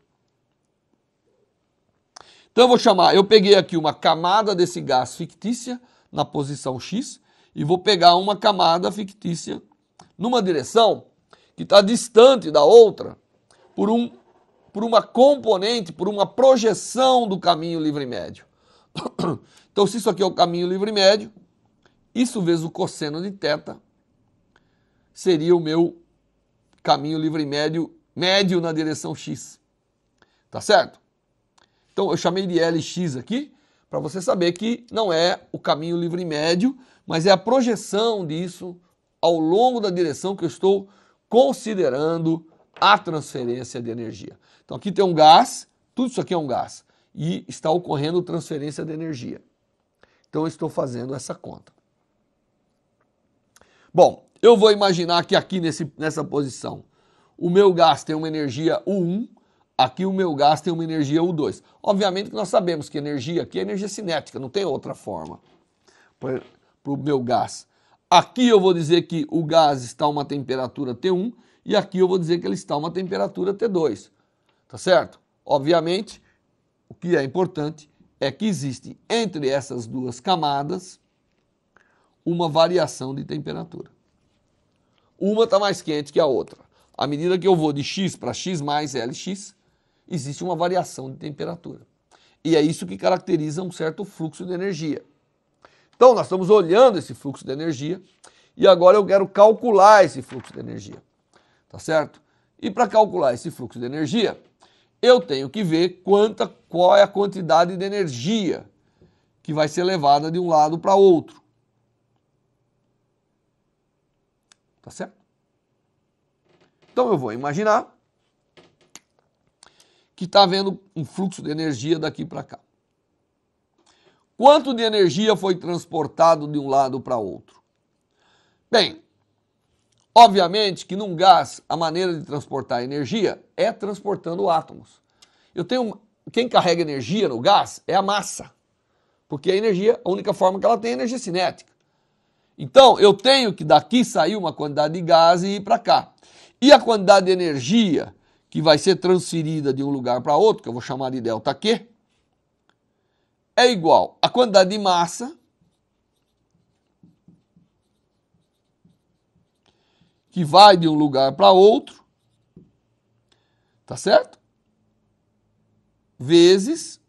Então eu vou chamar, eu peguei aqui uma camada desse gás fictícia na posição X e vou pegar uma camada fictícia numa direção que está distante da outra por, um, por uma componente, por uma projeção do caminho livre médio. Então, se isso aqui é o caminho livre médio, isso vezes o cosseno de θ seria o meu caminho livre médio, médio na direção x. Tá certo? Então eu chamei de LX aqui para você saber que não é o caminho livre e médio, mas é a projeção disso ao longo da direção que eu estou considerando a transferência de energia. Então aqui tem um gás, tudo isso aqui é um gás, e está ocorrendo transferência de energia. Então eu estou fazendo essa conta. Bom, eu vou imaginar que aqui nesse, nessa posição o meu gás tem uma energia U1, aqui o meu gás tem uma energia U2. Obviamente que nós sabemos que energia aqui é energia cinética, não tem outra forma para o meu gás. Aqui eu vou dizer que o gás está a uma temperatura T1 e aqui eu vou dizer que ele está a uma temperatura T2. Tá certo? Obviamente, o que é importante é que existe entre essas duas camadas uma variação de temperatura. Uma está mais quente que a outra. À medida que eu vou de x para x mais Lx, existe uma variação de temperatura. E é isso que caracteriza um certo fluxo de energia. Então, nós estamos olhando esse fluxo de energia e agora eu quero calcular esse fluxo de energia. Tá certo? E para calcular esse fluxo de energia, eu tenho que ver quanta, qual é a quantidade de energia que vai ser levada de um lado para outro. Tá certo? Então eu vou imaginar que está havendo um fluxo de energia daqui para cá. Quanto de energia foi transportado de um lado para outro? Bem, obviamente que num gás a maneira de transportar energia é transportando átomos. Eu tenho quem carrega energia no gás é a massa, porque a energia, a única forma que ela tem é energia cinética. Então, eu tenho que daqui sair uma quantidade de gás e ir para cá. E a quantidade de energia que vai ser transferida de um lugar para outro, que eu vou chamar de delta Q, é igual à quantidade de massa que vai de um lugar para outro, tá certo? Vezes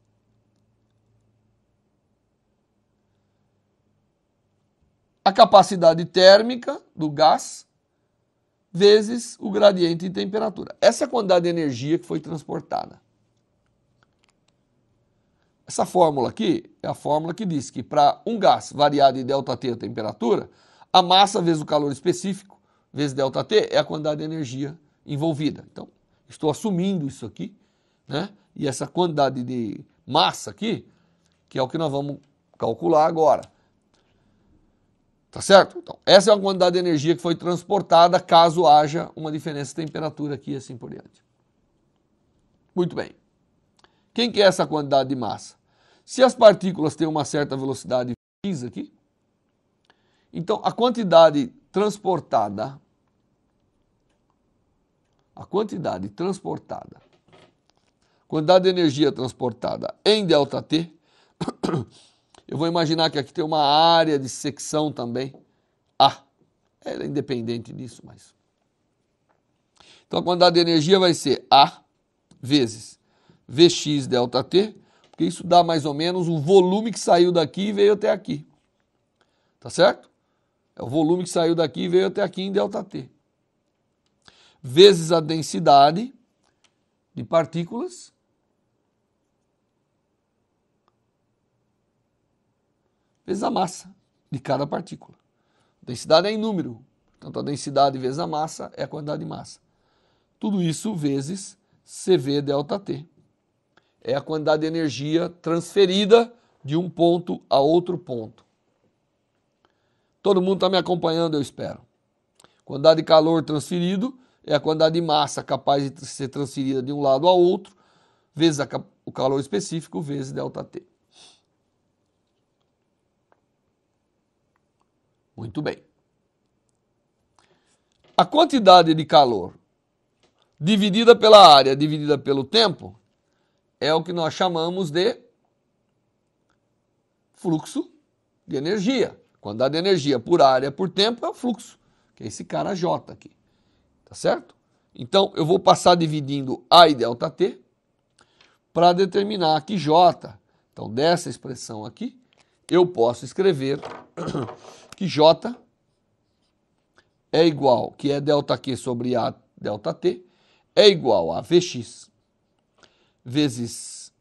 a capacidade térmica do gás vezes o gradiente de temperatura. Essa é a quantidade de energia que foi transportada. Essa fórmula aqui é a fórmula que diz que para um gás variado em ΔT a temperatura, a massa vezes o calor específico vezes ΔT é a quantidade de energia envolvida. Então, estou assumindo isso aqui, né? E essa quantidade de massa aqui, que é o que nós vamos calcular agora. Tá certo? Então, essa é a quantidade de energia que foi transportada caso haja uma diferença de temperatura aqui e assim por diante. Muito bem. Quem que é essa quantidade de massa? Se as partículas têm uma certa velocidade x aqui, então a quantidade transportada a quantidade transportada quantidade de energia transportada em delta t Eu vou imaginar que aqui tem uma área de secção também. Ah, ela é independente disso, mas. Então a quantidade de energia vai ser A vezes Vx delta T, porque isso dá mais ou menos o volume que saiu daqui e veio até aqui. Tá certo? É o volume que saiu daqui e veio até aqui em delta T. Vezes a densidade de partículas vezes a massa de cada partícula. densidade é em número, portanto a densidade vezes a massa é a quantidade de massa. Tudo isso vezes CV delta T. É a quantidade de energia transferida de um ponto a outro ponto. Todo mundo está me acompanhando, eu espero. Quantidade de calor transferido é a quantidade de massa capaz de ser transferida de um lado ao outro, vezes a, o calor específico, vezes delta T. Muito bem. A quantidade de calor dividida pela área, dividida pelo tempo, é o que nós chamamos de fluxo de energia. Quantidade de energia por área por tempo é o fluxo, que é esse cara J aqui. Tá certo? Então eu vou passar dividindo A e ΔT para determinar aqui J. Então dessa expressão aqui, eu posso escrever que J é igual, que é ΔQ sobre A ΔT, é igual a Vx vezes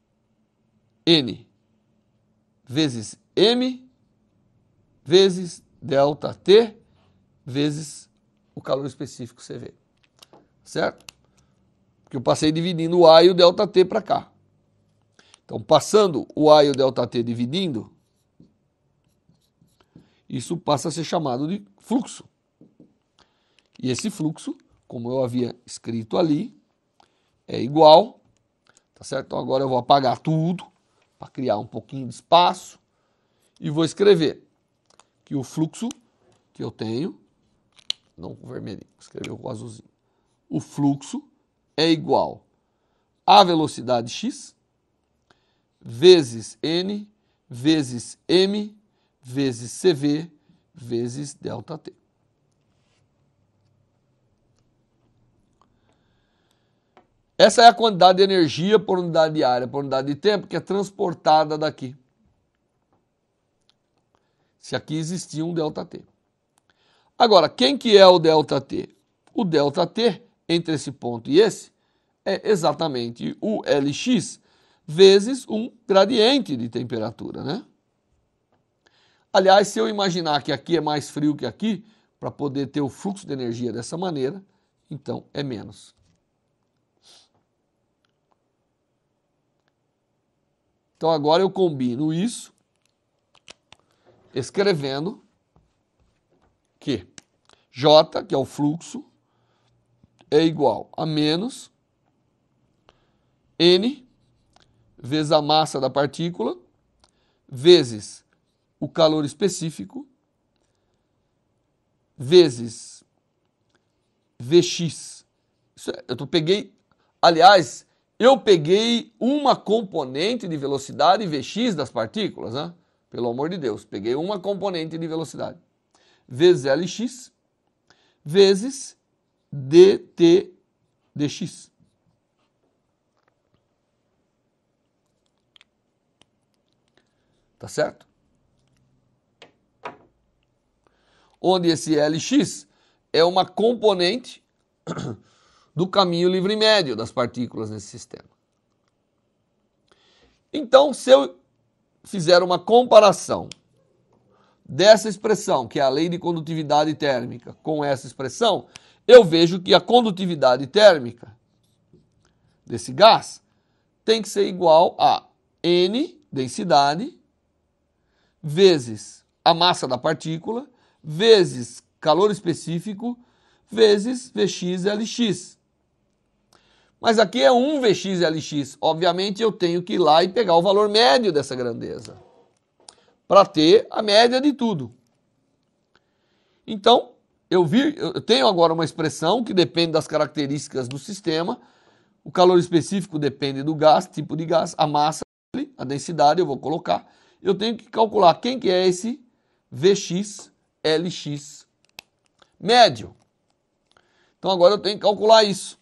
N vezes M vezes ΔT vezes o calor específico CV. Certo? Porque eu passei dividindo o A e o ΔT para cá. Então, passando o A e o ΔT dividindo, isso passa a ser chamado de fluxo. E esse fluxo, como eu havia escrito ali, é igual, tá certo? Então agora eu vou apagar tudo para criar um pouquinho de espaço e vou escrever que o fluxo que eu tenho, não com vermelhinho, escreveu com azulzinho. O fluxo é igual a velocidade x vezes n vezes m vezes CV vezes ΔT. Essa é a quantidade de energia por unidade de área, por unidade de tempo, que é transportada daqui. Se aqui existia um ΔT. Agora, quem que é o ΔT? O ΔT, entre esse ponto e esse, é exatamente o Lx vezes um gradiente de temperatura, né? Aliás, se eu imaginar que aqui é mais frio que aqui, para poder ter o fluxo de energia dessa maneira, então é menos. Então agora eu combino isso escrevendo que J, que é o fluxo, é igual a menos N vezes a massa da partícula vezes o calor específico vezes Vx. Isso é, eu tô, peguei, aliás, eu peguei uma componente de velocidade Vx das partículas, né? Pelo amor de Deus, peguei uma componente de velocidade. Vezes Lx, vezes dt dx. Tá certo? onde esse Lx é uma componente do caminho livre médio das partículas nesse sistema. Então, se eu fizer uma comparação dessa expressão, que é a lei de condutividade térmica, com essa expressão, eu vejo que a condutividade térmica desse gás tem que ser igual a N, densidade, vezes a massa da partícula, vezes calor específico, vezes VXLX. Mas aqui é 1 VXLX. Obviamente eu tenho que ir lá e pegar o valor médio dessa grandeza. Para ter a média de tudo. Então, eu, vi, eu tenho agora uma expressão que depende das características do sistema. O calor específico depende do gás, tipo de gás, a massa, a densidade eu vou colocar. Eu tenho que calcular quem que é esse VX LX médio. Então agora eu tenho que calcular isso.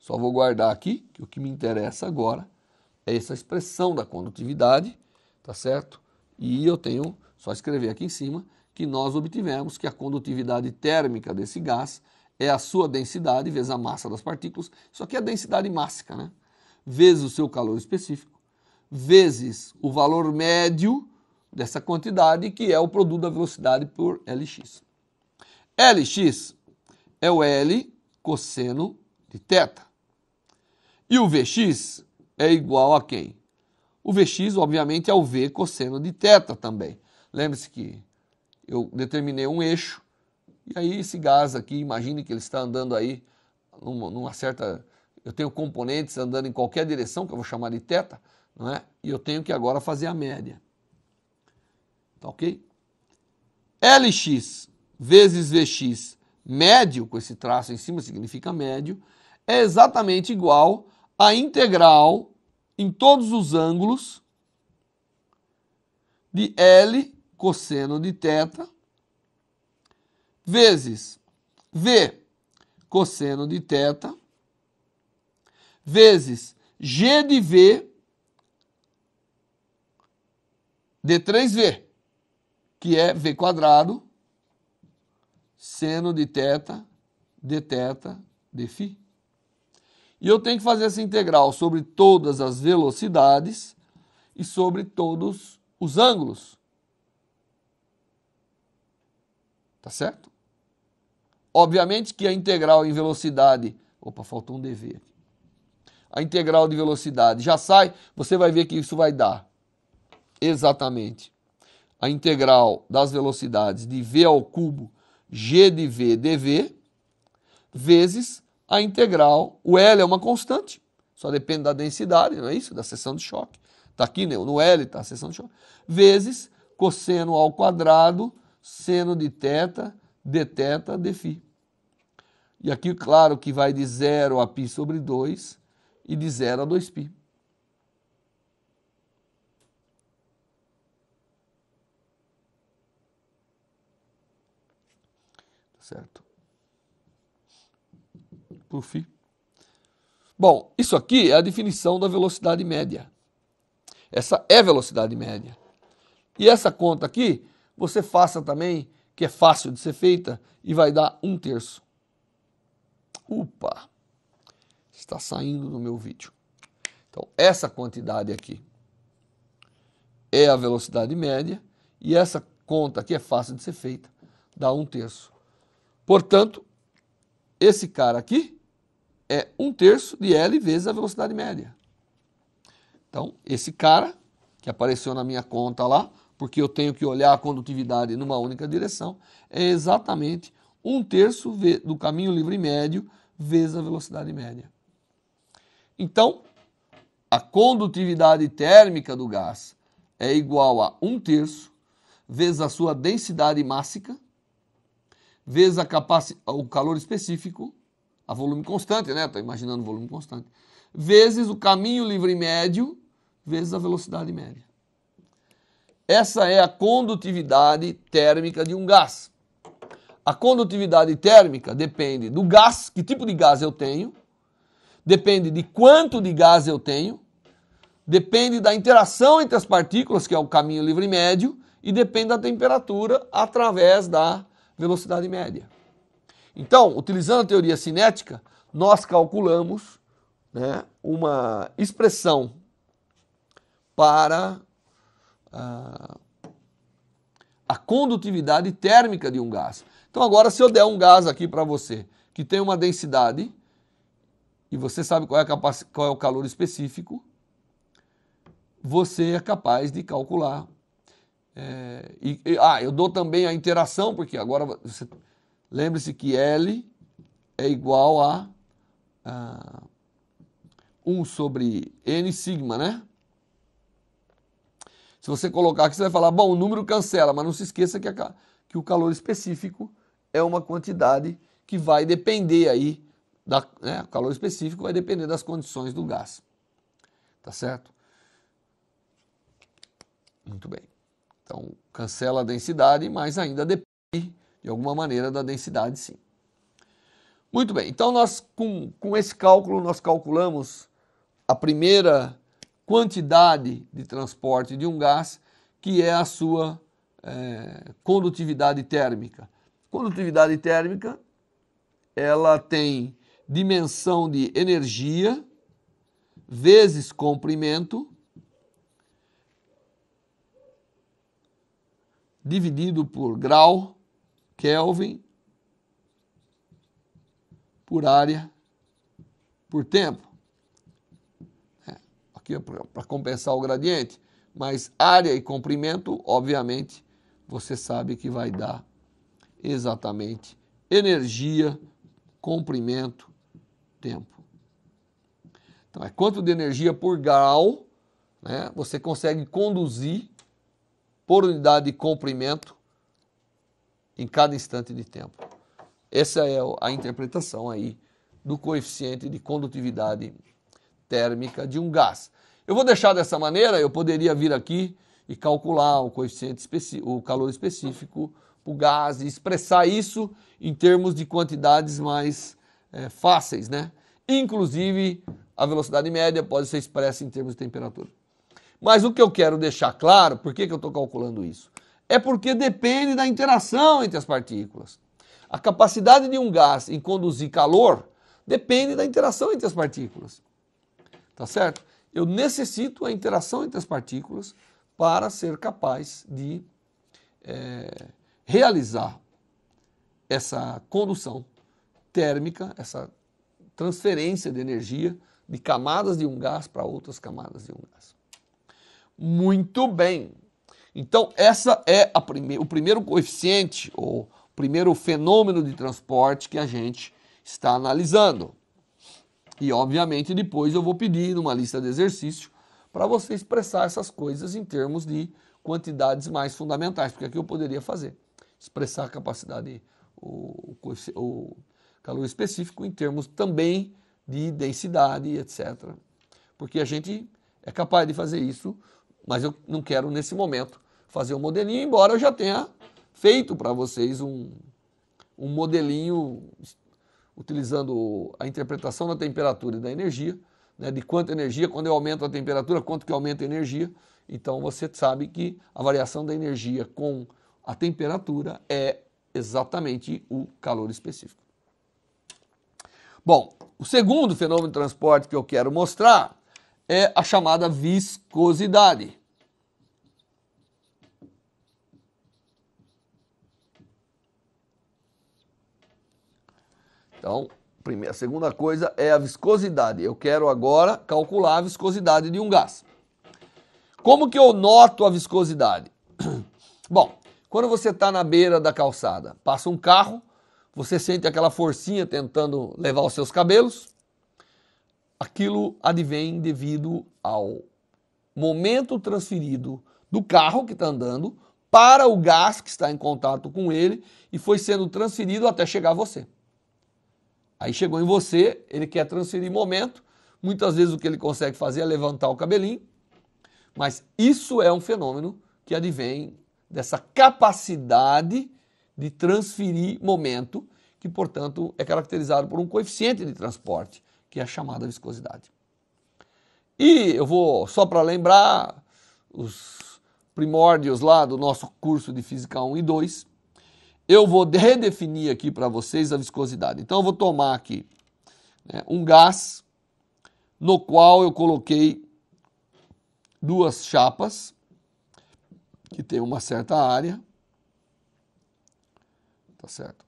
Só vou guardar aqui que o que me interessa agora é essa expressão da condutividade, tá certo? E eu tenho, só escrever aqui em cima, que nós obtivemos que a condutividade térmica desse gás é a sua densidade vezes a massa das partículas. Isso aqui é a densidade mássica, né? vezes o seu calor específico, vezes o valor médio dessa quantidade, que é o produto da velocidade por Lx. Lx é o L cosseno de θ. E o Vx é igual a quem? O Vx, obviamente, é o V cosseno de θ também. Lembre-se que eu determinei um eixo, e aí esse gás aqui, imagine que ele está andando aí numa, numa certa eu tenho componentes andando em qualquer direção, que eu vou chamar de teta, não é? e eu tenho que agora fazer a média. Tá ok? Lx vezes Vx médio, com esse traço em cima significa médio, é exatamente igual à integral em todos os ângulos de L cosseno de teta vezes V cosseno de teta vezes G de V de 3V, que é V quadrado seno de teta de teta de φ. E eu tenho que fazer essa integral sobre todas as velocidades e sobre todos os ângulos. Tá certo? Obviamente que a integral em velocidade. Opa, faltou um aqui a integral de velocidade já sai, você vai ver que isso vai dar exatamente a integral das velocidades de v ao cubo g de v dv vezes a integral, o L é uma constante, só depende da densidade, não é isso? Da seção de choque. Está aqui né? no L, está a seção de choque. Vezes cosseno ao quadrado, seno de θ, dθ, dφ. E aqui, claro que vai de 0 a π sobre 2, e de 0 a 2π. Tá certo? Por fim. Bom, isso aqui é a definição da velocidade média. Essa é velocidade média. E essa conta aqui, você faça também, que é fácil de ser feita, e vai dar um terço. Upa! está saindo do meu vídeo. Então, essa quantidade aqui é a velocidade média e essa conta aqui é fácil de ser feita dá um terço. Portanto, esse cara aqui é um terço de L vezes a velocidade média. Então, esse cara que apareceu na minha conta lá, porque eu tenho que olhar a condutividade numa única direção, é exatamente um terço do caminho livre médio vezes a velocidade média. Então, a condutividade térmica do gás é igual a 1 terço vezes a sua densidade mássica, vezes o calor específico, a volume constante, né? Estou imaginando volume constante, vezes o caminho livre médio, vezes a velocidade média. Essa é a condutividade térmica de um gás. A condutividade térmica depende do gás, que tipo de gás eu tenho, depende de quanto de gás eu tenho, depende da interação entre as partículas, que é o caminho livre médio, e depende da temperatura através da velocidade média. Então, utilizando a teoria cinética, nós calculamos né, uma expressão para ah, a condutividade térmica de um gás. Então, agora, se eu der um gás aqui para você que tem uma densidade e você sabe qual é, qual é o calor específico, você é capaz de calcular. É, e, e, ah, eu dou também a interação, porque agora você lembre-se que L é igual a, a 1 sobre N sigma, né? Se você colocar aqui, você vai falar, bom, o número cancela, mas não se esqueça que, a, que o calor específico é uma quantidade que vai depender aí da, né, o calor específico vai depender das condições do gás. Tá certo? Muito bem. Então, cancela a densidade, mas ainda depende, de alguma maneira, da densidade, sim. Muito bem. Então, nós, com, com esse cálculo, nós calculamos a primeira quantidade de transporte de um gás, que é a sua é, condutividade térmica. Condutividade térmica, ela tem dimensão de energia vezes comprimento dividido por grau Kelvin por área por tempo. É, aqui é para compensar o gradiente, mas área e comprimento, obviamente, você sabe que vai dar exatamente energia, comprimento tempo. Então, é quanto de energia por grau né, você consegue conduzir por unidade de comprimento em cada instante de tempo. Essa é a interpretação aí do coeficiente de condutividade térmica de um gás. Eu vou deixar dessa maneira, eu poderia vir aqui e calcular o coeficiente o calor específico para o gás e expressar isso em termos de quantidades mais é, fáceis, né? Inclusive, a velocidade média pode ser expressa em termos de temperatura. Mas o que eu quero deixar claro, por que, que eu estou calculando isso? É porque depende da interação entre as partículas. A capacidade de um gás em conduzir calor depende da interação entre as partículas. Tá certo? Eu necessito a interação entre as partículas para ser capaz de é, realizar essa condução térmica, essa transferência de energia de camadas de um gás para outras camadas de um gás. Muito bem. Então, essa é prime o primeiro coeficiente ou primeiro fenômeno de transporte que a gente está analisando. E obviamente depois eu vou pedir numa lista de exercício para você expressar essas coisas em termos de quantidades mais fundamentais, porque aqui eu poderia fazer, expressar a capacidade, o, o, calor específico em termos também de densidade, etc. Porque a gente é capaz de fazer isso, mas eu não quero nesse momento fazer um modelinho, embora eu já tenha feito para vocês um, um modelinho utilizando a interpretação da temperatura e da energia, né, de quanta energia, quando eu aumento a temperatura, quanto que aumenta a energia. Então você sabe que a variação da energia com a temperatura é exatamente o calor específico. Bom, o segundo fenômeno de transporte que eu quero mostrar é a chamada viscosidade. Então, a segunda coisa é a viscosidade. Eu quero agora calcular a viscosidade de um gás. Como que eu noto a viscosidade? Bom, quando você está na beira da calçada, passa um carro, você sente aquela forcinha tentando levar os seus cabelos. Aquilo advém devido ao momento transferido do carro que está andando para o gás que está em contato com ele e foi sendo transferido até chegar a você. Aí chegou em você, ele quer transferir momento. Muitas vezes o que ele consegue fazer é levantar o cabelinho, mas isso é um fenômeno que advém dessa capacidade de transferir momento, que, portanto, é caracterizado por um coeficiente de transporte, que é a chamada viscosidade. E eu vou, só para lembrar, os primórdios lá do nosso curso de Física 1 e 2, eu vou redefinir aqui para vocês a viscosidade. Então, eu vou tomar aqui né, um gás no qual eu coloquei duas chapas que tem uma certa área tá certo?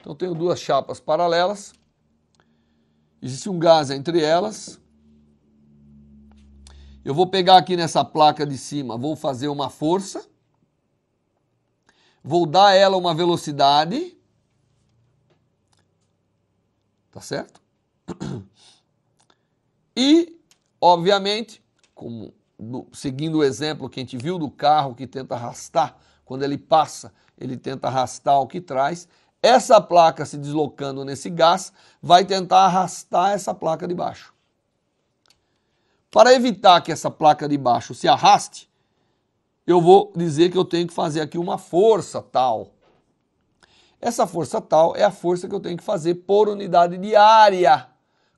Então tenho duas chapas paralelas. Existe um gás entre elas. Eu vou pegar aqui nessa placa de cima, vou fazer uma força. Vou dar a ela uma velocidade. Tá certo? E, obviamente, como seguindo o exemplo que a gente viu do carro que tenta arrastar quando ele passa, ele tenta arrastar o que traz. Essa placa se deslocando nesse gás vai tentar arrastar essa placa de baixo. Para evitar que essa placa de baixo se arraste, eu vou dizer que eu tenho que fazer aqui uma força tal. Essa força tal é a força que eu tenho que fazer por unidade de área.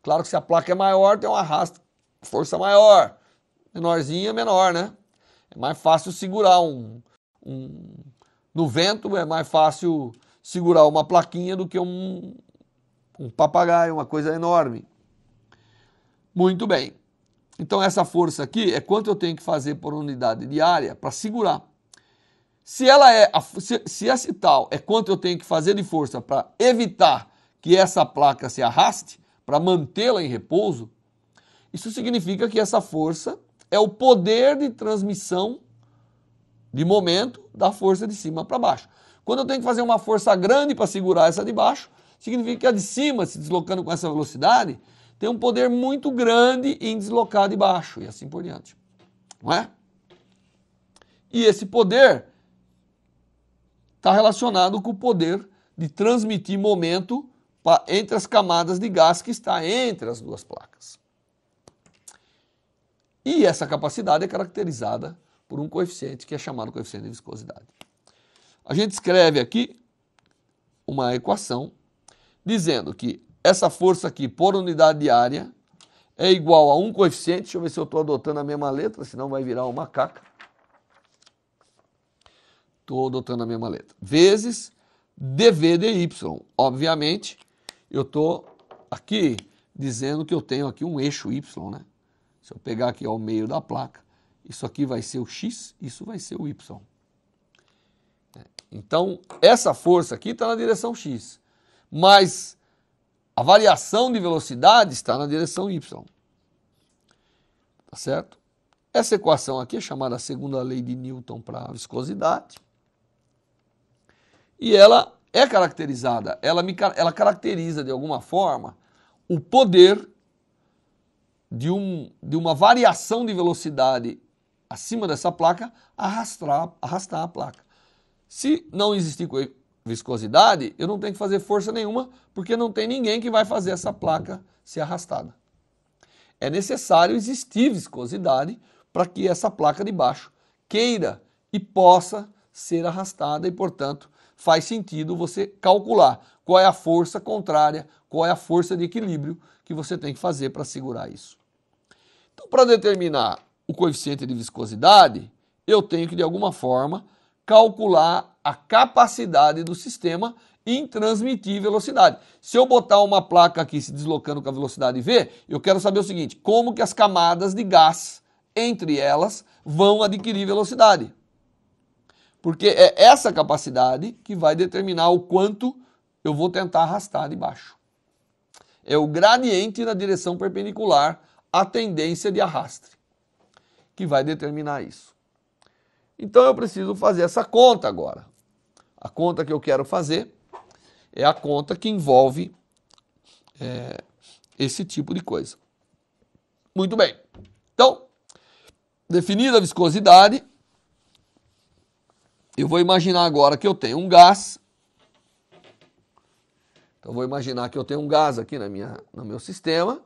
Claro que se a placa é maior, tem um arrasto, força maior. Menorzinha, menor, né? É mais fácil segurar um, um... No vento é mais fácil segurar uma plaquinha do que um, um papagaio, uma coisa enorme. Muito bem. Então, essa força aqui é quanto eu tenho que fazer por unidade de área para segurar. Se ela é se, se esse tal é quanto eu tenho que fazer de força para evitar que essa placa se arraste, para mantê-la em repouso, isso significa que essa força é o poder de transmissão de momento da força de cima para baixo. Quando eu tenho que fazer uma força grande para segurar essa de baixo, significa que a de cima, se deslocando com essa velocidade, tem um poder muito grande em deslocar de baixo e assim por diante. Não é? E esse poder está relacionado com o poder de transmitir momento pra, entre as camadas de gás que está entre as duas placas. E essa capacidade é caracterizada por um coeficiente que é chamado coeficiente de viscosidade. A gente escreve aqui uma equação dizendo que essa força aqui por unidade de área é igual a um coeficiente, deixa eu ver se eu estou adotando a mesma letra, senão vai virar uma caca. Estou adotando a mesma letra. Vezes dv dy. Obviamente, eu estou aqui dizendo que eu tenho aqui um eixo y, né? Se eu pegar aqui ao meio da placa, isso aqui vai ser o X, isso vai ser o Y. É. Então, essa força aqui está na direção X, mas a variação de velocidade está na direção Y. Tá certo? Essa equação aqui é chamada segunda lei de Newton para a viscosidade. E ela é caracterizada, ela, me, ela caracteriza de alguma forma o poder de, um, de uma variação de velocidade acima dessa placa, arrastar, arrastar a placa. Se não existir viscosidade, eu não tenho que fazer força nenhuma, porque não tem ninguém que vai fazer essa placa ser arrastada. É necessário existir viscosidade para que essa placa de baixo queira e possa ser arrastada e, portanto, faz sentido você calcular qual é a força contrária, qual é a força de equilíbrio que você tem que fazer para segurar isso. Então, para determinar o coeficiente de viscosidade, eu tenho que, de alguma forma, calcular a capacidade do sistema em transmitir velocidade. Se eu botar uma placa aqui se deslocando com a velocidade v, eu quero saber o seguinte, como que as camadas de gás, entre elas, vão adquirir velocidade. Porque é essa capacidade que vai determinar o quanto eu vou tentar arrastar de baixo. É o gradiente na direção perpendicular à tendência de arrastre que vai determinar isso. Então eu preciso fazer essa conta agora. A conta que eu quero fazer é a conta que envolve é, esse tipo de coisa. Muito bem. Então, definida a viscosidade, eu vou imaginar agora que eu tenho um gás. Então, vou imaginar que eu tenho um gás aqui na minha, no meu sistema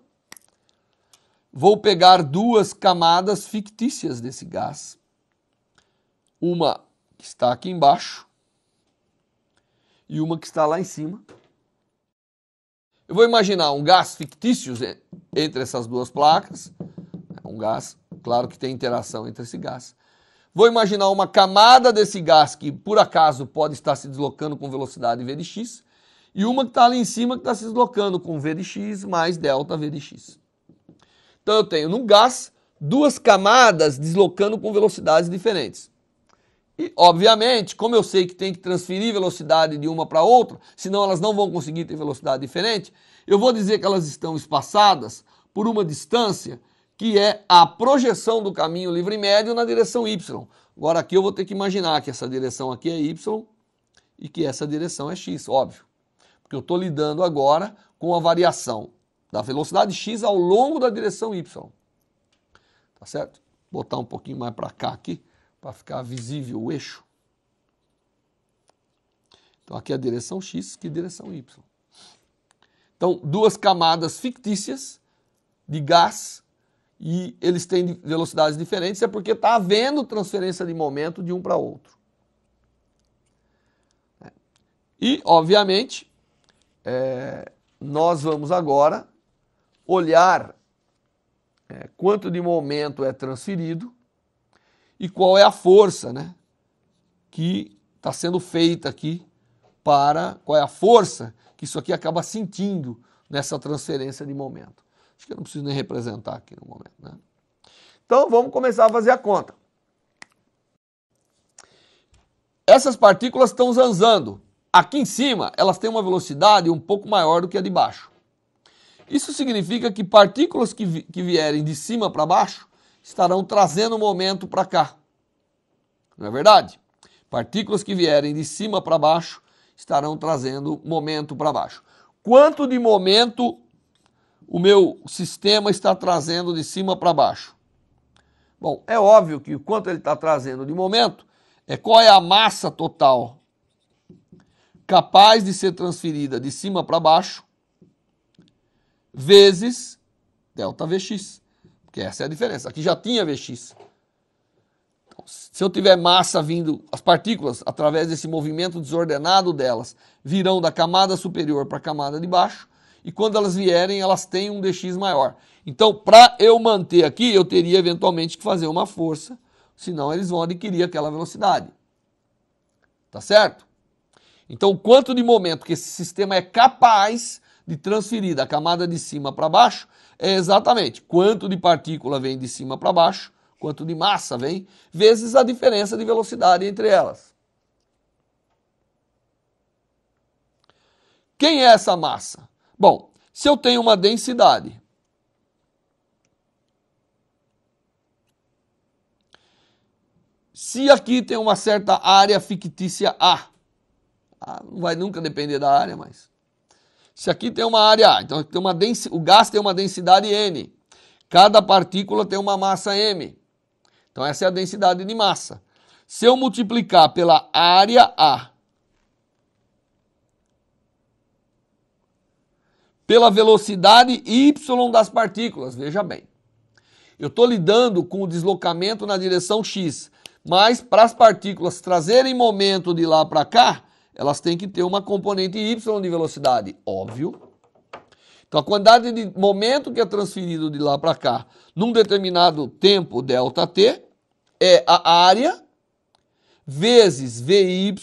vou pegar duas camadas fictícias desse gás. Uma que está aqui embaixo e uma que está lá em cima. Eu vou imaginar um gás fictício entre essas duas placas, é um gás, claro que tem interação entre esse gás. Vou imaginar uma camada desse gás que por acaso pode estar se deslocando com velocidade v de x e uma que está ali em cima que está se deslocando com v de x mais delta v de x. Então eu tenho num gás duas camadas deslocando com velocidades diferentes. E, obviamente, como eu sei que tem que transferir velocidade de uma para outra, senão elas não vão conseguir ter velocidade diferente, eu vou dizer que elas estão espaçadas por uma distância que é a projeção do caminho livre médio na direção y. Agora aqui eu vou ter que imaginar que essa direção aqui é y e que essa direção é x, óbvio. Porque eu estou lidando agora com a variação da velocidade x ao longo da direção y. Tá certo? Botar um pouquinho mais para cá aqui, para ficar visível o eixo. Então aqui é a direção x, que direção y. Então, duas camadas fictícias de gás e eles têm velocidades diferentes, é porque está havendo transferência de momento de um para outro. Né? E, obviamente, é, nós vamos agora olhar é, quanto de momento é transferido e qual é a força né, que está sendo feita aqui para qual é a força que isso aqui acaba sentindo nessa transferência de momento. Acho que eu não preciso nem representar aqui no momento. Né? Então vamos começar a fazer a conta. Essas partículas estão zanzando. Aqui em cima, elas têm uma velocidade um pouco maior do que a de baixo. Isso significa que partículas que, vi, que vierem de cima para baixo estarão trazendo o momento para cá. Não é verdade? Partículas que vierem de cima para baixo estarão trazendo momento para baixo. Quanto de momento o meu sistema está trazendo de cima para baixo? Bom, é óbvio que o quanto ele está trazendo de momento é qual é a massa total capaz de ser transferida de cima para baixo vezes delta Vx. Porque essa é a diferença. Aqui já tinha Vx. Então, se eu tiver massa vindo, as partículas, através desse movimento desordenado delas, virão da camada superior para a camada de baixo. E quando elas vierem, elas têm um dx maior. Então, para eu manter aqui, eu teria eventualmente que fazer uma força, senão eles vão adquirir aquela velocidade. Tá certo? Então, quanto de momento que esse sistema é capaz de transferir da camada de cima para baixo é exatamente quanto de partícula vem de cima para baixo, quanto de massa vem, vezes a diferença de velocidade entre elas. Quem é essa massa? Bom, se eu tenho uma densidade Se aqui tem uma certa área fictícia A, ah, não vai nunca depender da área, mas se aqui tem uma área A, então tem uma densi, o gás tem uma densidade N. Cada partícula tem uma massa M. Então essa é a densidade de massa. Se eu multiplicar pela área A, pela velocidade y das partículas, veja bem. Eu estou lidando com o deslocamento na direção x, mas para as partículas trazerem momento de lá para cá, elas têm que ter uma componente Y de velocidade, óbvio. Então a quantidade de momento que é transferido de lá para cá num determinado tempo, ΔT, é a área vezes VY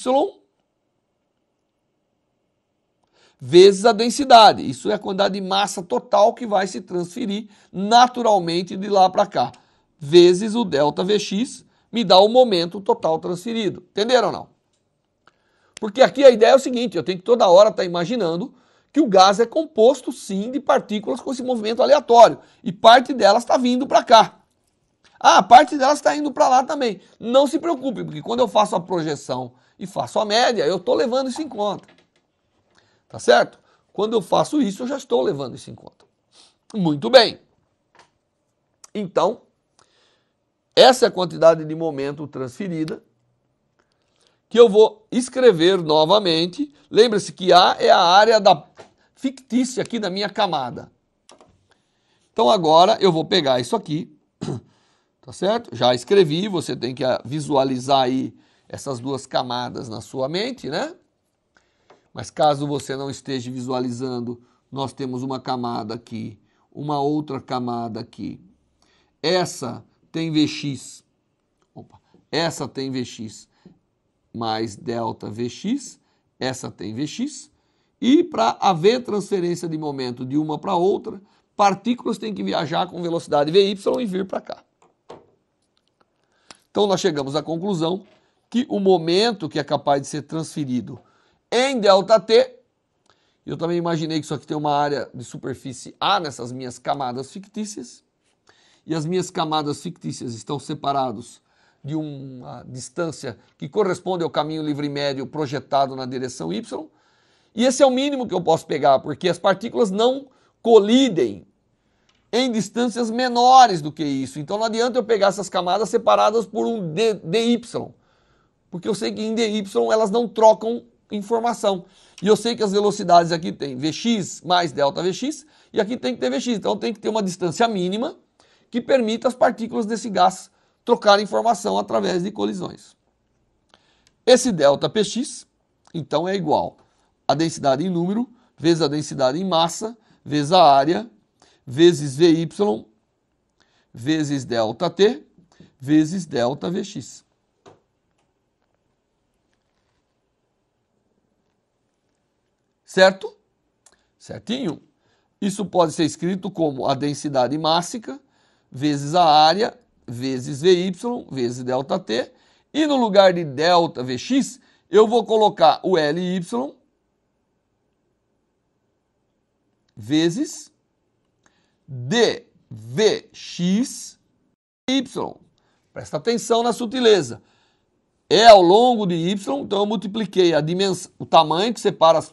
vezes a densidade. Isso é a quantidade de massa total que vai se transferir naturalmente de lá para cá. Vezes o ΔVx me dá o momento total transferido. Entenderam ou não? Porque aqui a ideia é o seguinte: eu tenho que toda hora estar tá imaginando que o gás é composto sim de partículas com esse movimento aleatório e parte delas está vindo para cá. Ah, parte delas está indo para lá também. Não se preocupe, porque quando eu faço a projeção e faço a média, eu estou levando isso em conta. Tá certo? Quando eu faço isso, eu já estou levando isso em conta. Muito bem. Então, essa é a quantidade de momento transferida que eu vou escrever novamente. Lembre-se que A é a área da fictícia aqui da minha camada. Então agora eu vou pegar isso aqui, tá certo? Já escrevi, você tem que ah, visualizar aí essas duas camadas na sua mente, né? Mas caso você não esteja visualizando, nós temos uma camada aqui, uma outra camada aqui. Essa tem VX. Opa, essa tem VX mais delta Vx, essa tem Vx, e para haver transferência de momento de uma para outra, partículas têm que viajar com velocidade Vy e vir para cá. Então nós chegamos à conclusão que o momento que é capaz de ser transferido em ΔT, eu também imaginei que isso aqui tem uma área de superfície A nessas minhas camadas fictícias, e as minhas camadas fictícias estão separados de uma distância que corresponde ao caminho livre médio projetado na direção y. E esse é o mínimo que eu posso pegar, porque as partículas não colidem em distâncias menores do que isso. Então não adianta eu pegar essas camadas separadas por um D, dy, porque eu sei que em dy elas não trocam informação. E eu sei que as velocidades aqui tem vx mais delta vx e aqui tem que ter vx. Então tem que ter uma distância mínima que permita as partículas desse gás trocar informação através de colisões. Esse delta Px, então, é igual a densidade em número vezes a densidade em massa vezes a área vezes VY vezes delta T vezes delta Vx. Certo? Certinho? Isso pode ser escrito como a densidade mássica vezes a área vezes VY vezes ΔT. E no lugar de delta Vx, eu vou colocar o LY vezes dvx y. Presta atenção na sutileza. É ao longo de y, então eu multipliquei a dimensão, o tamanho que separa as,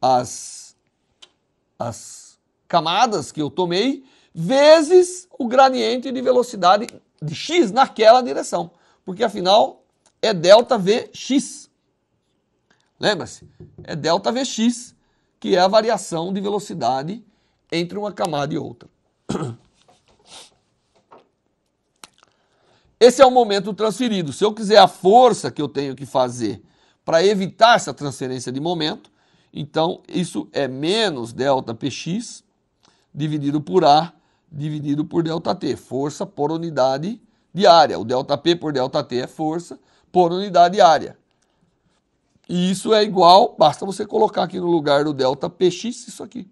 as, as camadas que eu tomei vezes o gradiente de velocidade de x naquela direção, porque afinal é delta Vx. Lembra-se? É delta Vx, que é a variação de velocidade entre uma camada e outra. Esse é o momento transferido. Se eu quiser a força que eu tenho que fazer para evitar essa transferência de momento, então isso é menos delta Px dividido por A, dividido por ΔT, força por unidade de área. O ΔP por ΔT é força por unidade de área. E isso é igual, basta você colocar aqui no lugar do delta isso aqui.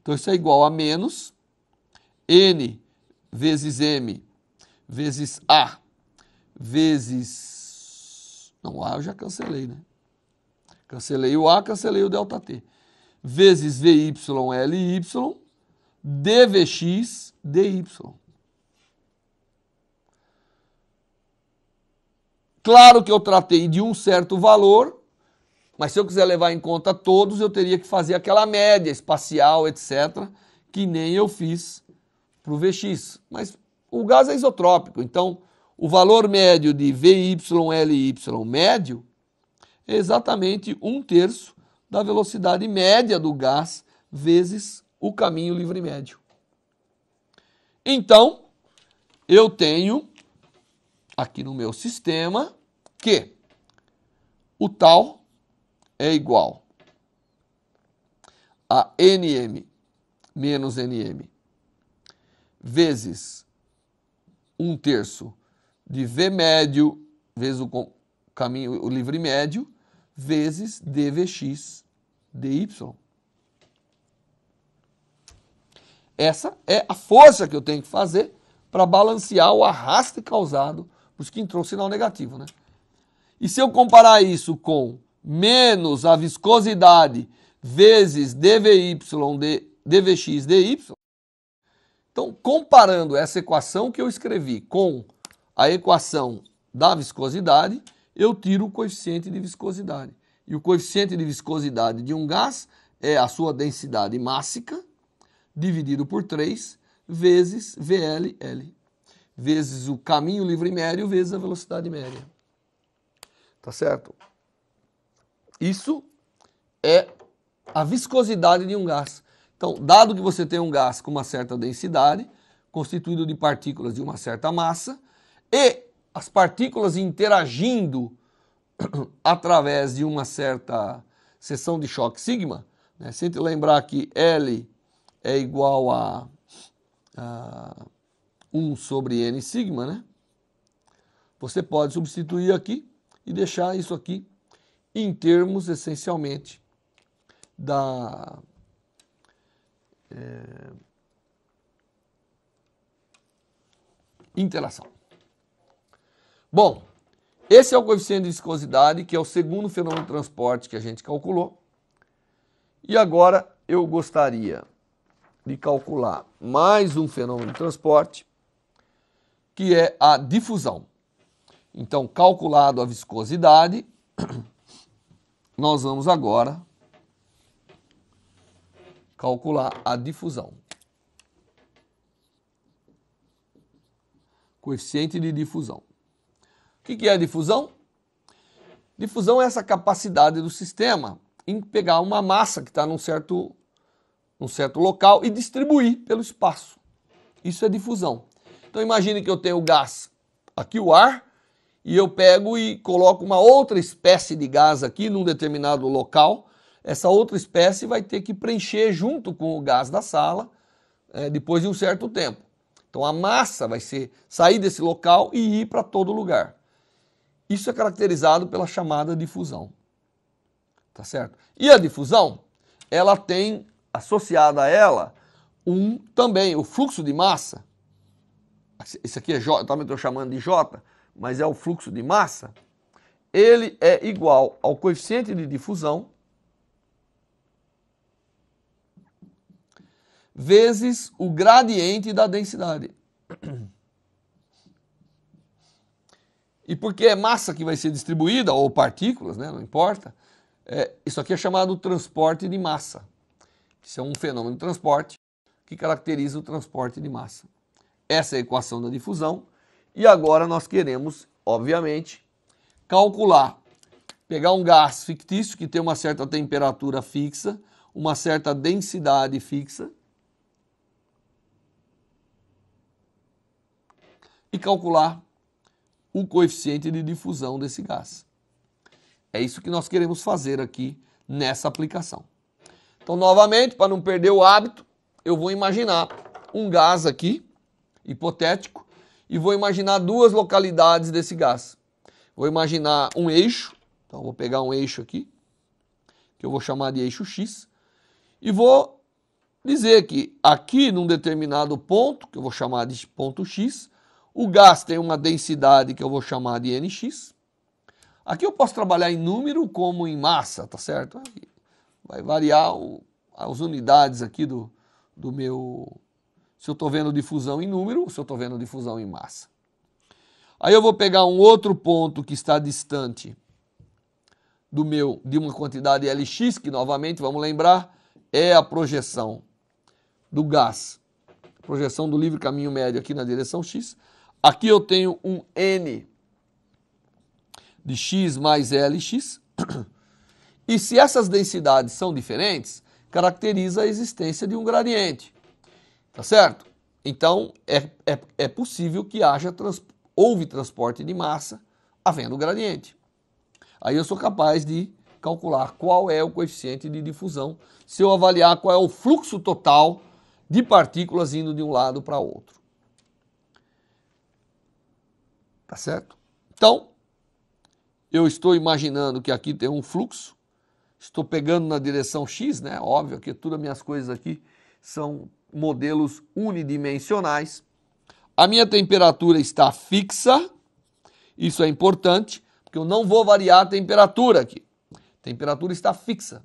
Então isso é igual a menos N vezes M vezes A vezes... Não, A eu já cancelei, né? Cancelei o A, cancelei o delta T. Vezes VYLY dvx dy. Claro que eu tratei de um certo valor, mas se eu quiser levar em conta todos, eu teria que fazer aquela média espacial, etc., que nem eu fiz para o Vx. Mas o gás é isotrópico, então o valor médio de VYLY médio é exatamente um terço da velocidade média do gás vezes o caminho livre médio. Então, eu tenho aqui no meu sistema que o tal é igual a nm menos nm vezes um terço de v médio vezes o caminho o livre médio vezes dvx dy Essa é a força que eu tenho que fazer para balancear o arraste causado por isso que entrou sinal negativo, né? E se eu comparar isso com menos a viscosidade vezes dvy de dvx dy, então comparando essa equação que eu escrevi com a equação da viscosidade, eu tiro o coeficiente de viscosidade. E o coeficiente de viscosidade de um gás é a sua densidade mássica dividido por 3 vezes VLL, vezes o caminho livre médio vezes a velocidade média. Tá certo? Isso é a viscosidade de um gás. Então, dado que você tem um gás com uma certa densidade, constituído de partículas de uma certa massa, e as partículas interagindo através de uma certa seção de choque sigma, né? lembrar que L é igual a, a 1 sobre n sigma, né? Você pode substituir aqui e deixar isso aqui em termos essencialmente da é, interação. Bom, esse é o coeficiente de viscosidade, que é o segundo fenômeno de transporte que a gente calculou. E agora eu gostaria de calcular mais um fenômeno de transporte, que é a difusão. Então, calculado a viscosidade, nós vamos agora calcular a difusão. Coeficiente de difusão. O que é a difusão? Difusão é essa capacidade do sistema em pegar uma massa que está num certo num certo local e distribuir pelo espaço. Isso é difusão. Então imagine que eu tenho gás, aqui o ar, e eu pego e coloco uma outra espécie de gás aqui num determinado local. Essa outra espécie vai ter que preencher junto com o gás da sala é, depois de um certo tempo. Então a massa vai ser sair desse local e ir para todo lugar. Isso é caracterizado pela chamada difusão. Tá certo? E a difusão, ela tem associada a ela um também, o fluxo de massa. Esse aqui é J, eu estou chamando de J, mas é o fluxo de massa. Ele é igual ao coeficiente de difusão vezes o gradiente da densidade. E porque é massa que vai ser distribuída, ou partículas, né, não importa, é, isso aqui é chamado transporte de massa. Isso é um fenômeno de transporte que caracteriza o transporte de massa. Essa é a equação da difusão. E agora nós queremos, obviamente, calcular, pegar um gás fictício que tem uma certa temperatura fixa, uma certa densidade fixa, e calcular o coeficiente de difusão desse gás. É isso que nós queremos fazer aqui nessa aplicação. Então, novamente, para não perder o hábito, eu vou imaginar um gás aqui, hipotético, e vou imaginar duas localidades desse gás. Vou imaginar um eixo, então vou pegar um eixo aqui, que eu vou chamar de eixo X, e vou dizer que aqui num determinado ponto, que eu vou chamar de ponto X, o gás tem uma densidade que eu vou chamar de NX. Aqui eu posso trabalhar em número como em massa, tá certo? vai variar o, as unidades aqui do, do meu. Se eu estou vendo difusão em número, se eu estou vendo difusão em massa. Aí eu vou pegar um outro ponto que está distante do meu de uma quantidade Lx, que novamente vamos lembrar, é a projeção do gás. Projeção do livre caminho médio aqui na direção x. Aqui eu tenho um n de x mais Lx. E se essas densidades são diferentes, caracteriza a existência de um gradiente. Tá certo? Então, é, é, é possível que haja trans, houve transporte de massa havendo gradiente. Aí eu sou capaz de calcular qual é o coeficiente de difusão se eu avaliar qual é o fluxo total de partículas indo de um lado para outro. Tá certo? Então, eu estou imaginando que aqui tem um fluxo estou pegando na direção X, né? Óbvio que todas as minhas coisas aqui são modelos unidimensionais. A minha temperatura está fixa, isso é importante, porque eu não vou variar a temperatura aqui. A temperatura está fixa.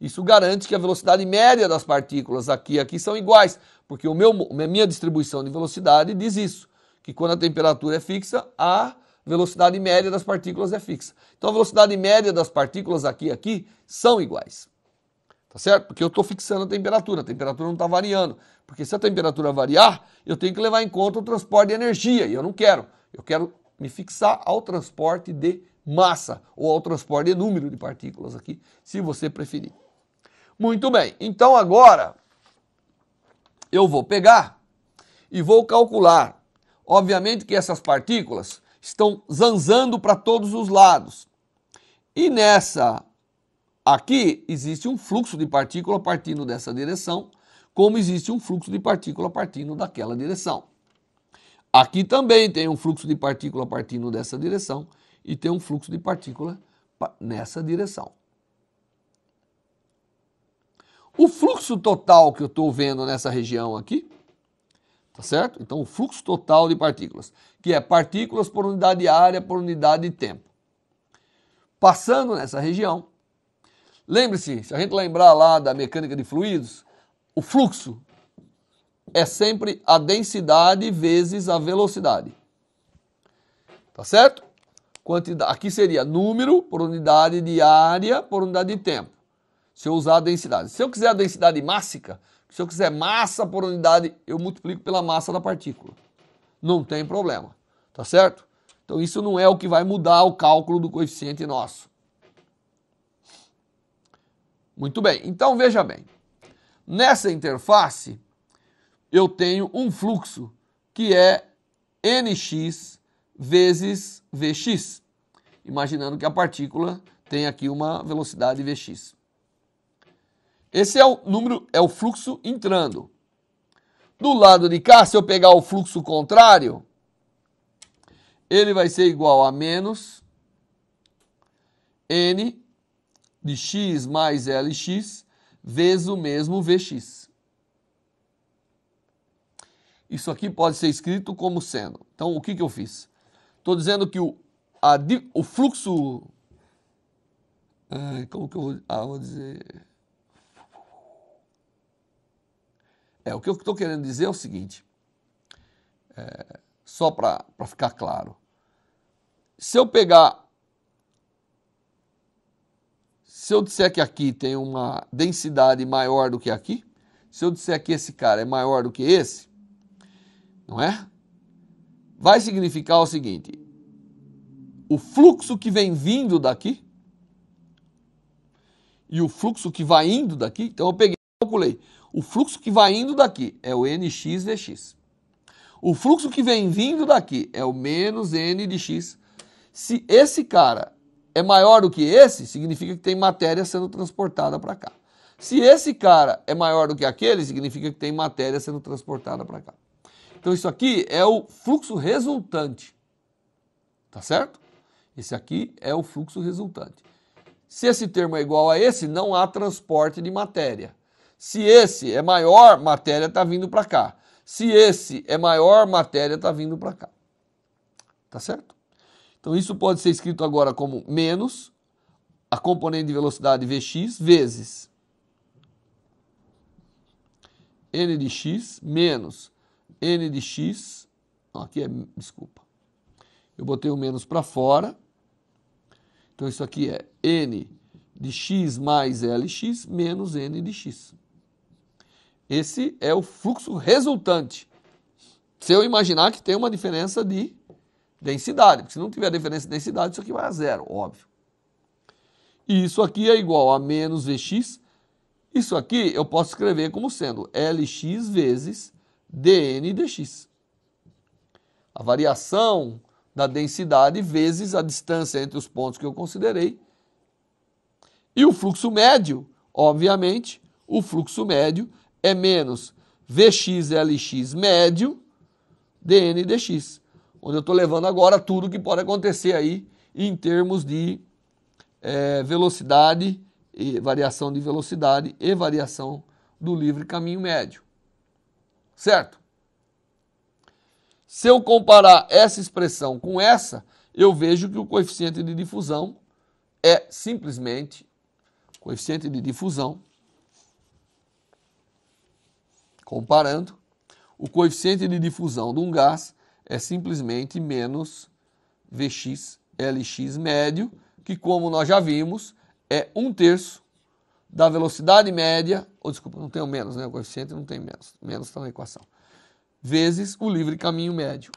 Isso garante que a velocidade média das partículas aqui e aqui são iguais, porque o meu, a minha distribuição de velocidade diz isso, que quando a temperatura é fixa, a velocidade média das partículas é fixa. Então a velocidade média das partículas aqui e aqui são iguais. Tá certo? Porque eu estou fixando a temperatura, a temperatura não está variando. Porque se a temperatura variar, eu tenho que levar em conta o transporte de energia, e eu não quero. Eu quero me fixar ao transporte de massa, ou ao transporte de número de partículas aqui, se você preferir. Muito bem, então agora eu vou pegar e vou calcular. Obviamente que essas partículas estão zanzando para todos os lados. E nessa aqui existe um fluxo de partícula partindo dessa direção, como existe um fluxo de partícula partindo daquela direção. Aqui também tem um fluxo de partícula partindo dessa direção e tem um fluxo de partícula nessa direção. O fluxo total que eu estou vendo nessa região aqui, tá certo? Então, o fluxo total de partículas que é partículas por unidade de área por unidade de tempo. Passando nessa região, lembre-se, se a gente lembrar lá da mecânica de fluidos, o fluxo é sempre a densidade vezes a velocidade. Tá certo? Quantidade, aqui seria número por unidade de área por unidade de tempo. Se eu usar a densidade. Se eu quiser a densidade mássica, se eu quiser massa por unidade, eu multiplico pela massa da partícula não tem problema, tá certo? Então isso não é o que vai mudar o cálculo do coeficiente nosso. Muito bem, então veja bem. Nessa interface, eu tenho um fluxo que é nx vezes vx, imaginando que a partícula tem aqui uma velocidade vx. Esse é o número, é o fluxo entrando. Do lado de cá, se eu pegar o fluxo contrário, ele vai ser igual a menos n de x mais lx vezes o mesmo vx. Isso aqui pode ser escrito como sendo. Então, o que, que eu fiz? Estou dizendo que o, a, o fluxo... como que eu vou, ah, vou dizer... É, o que eu estou querendo dizer é o seguinte, é, só para ficar claro. Se eu pegar. Se eu disser que aqui tem uma densidade maior do que aqui, se eu disser que esse cara é maior do que esse, não é? Vai significar o seguinte: o fluxo que vem vindo daqui e o fluxo que vai indo daqui, então eu peguei calculei o fluxo que vai indo daqui é o nx dx. O fluxo que vem vindo daqui é o menos n dx. Se esse cara é maior do que esse, significa que tem matéria sendo transportada para cá. Se esse cara é maior do que aquele, significa que tem matéria sendo transportada para cá. Então isso aqui é o fluxo resultante. Tá certo? Esse aqui é o fluxo resultante. Se esse termo é igual a esse, não há transporte de matéria. Se esse é maior, matéria está vindo para cá. Se esse é maior, matéria está vindo para cá. Tá certo? Então isso pode ser escrito agora como menos a componente de velocidade Vx vezes n de x menos n de x. aqui é, desculpa. Eu botei o menos para fora. Então isso aqui é n de x mais lx menos n de x. Esse é o fluxo resultante. Se eu imaginar que tem uma diferença de densidade, porque se não tiver diferença de densidade, isso aqui vai a zero, óbvio. E isso aqui é igual a menos Vx. Isso aqui eu posso escrever como sendo Lx vezes dN dx. A variação da densidade vezes a distância entre os pontos que eu considerei. E o fluxo médio, obviamente, o fluxo médio é menos VXLX médio dN dx, onde eu estou levando agora tudo que pode acontecer aí em termos de é, velocidade, e variação de velocidade e variação do livre caminho médio. Certo? Se eu comparar essa expressão com essa, eu vejo que o coeficiente de difusão é simplesmente coeficiente de difusão Comparando, o coeficiente de difusão de um gás é simplesmente menos Vx Lx médio, que como nós já vimos, é um terço da velocidade média, ou desculpa, não tem o menos, né? O coeficiente não tem menos, menos está na equação, vezes o livre caminho médio.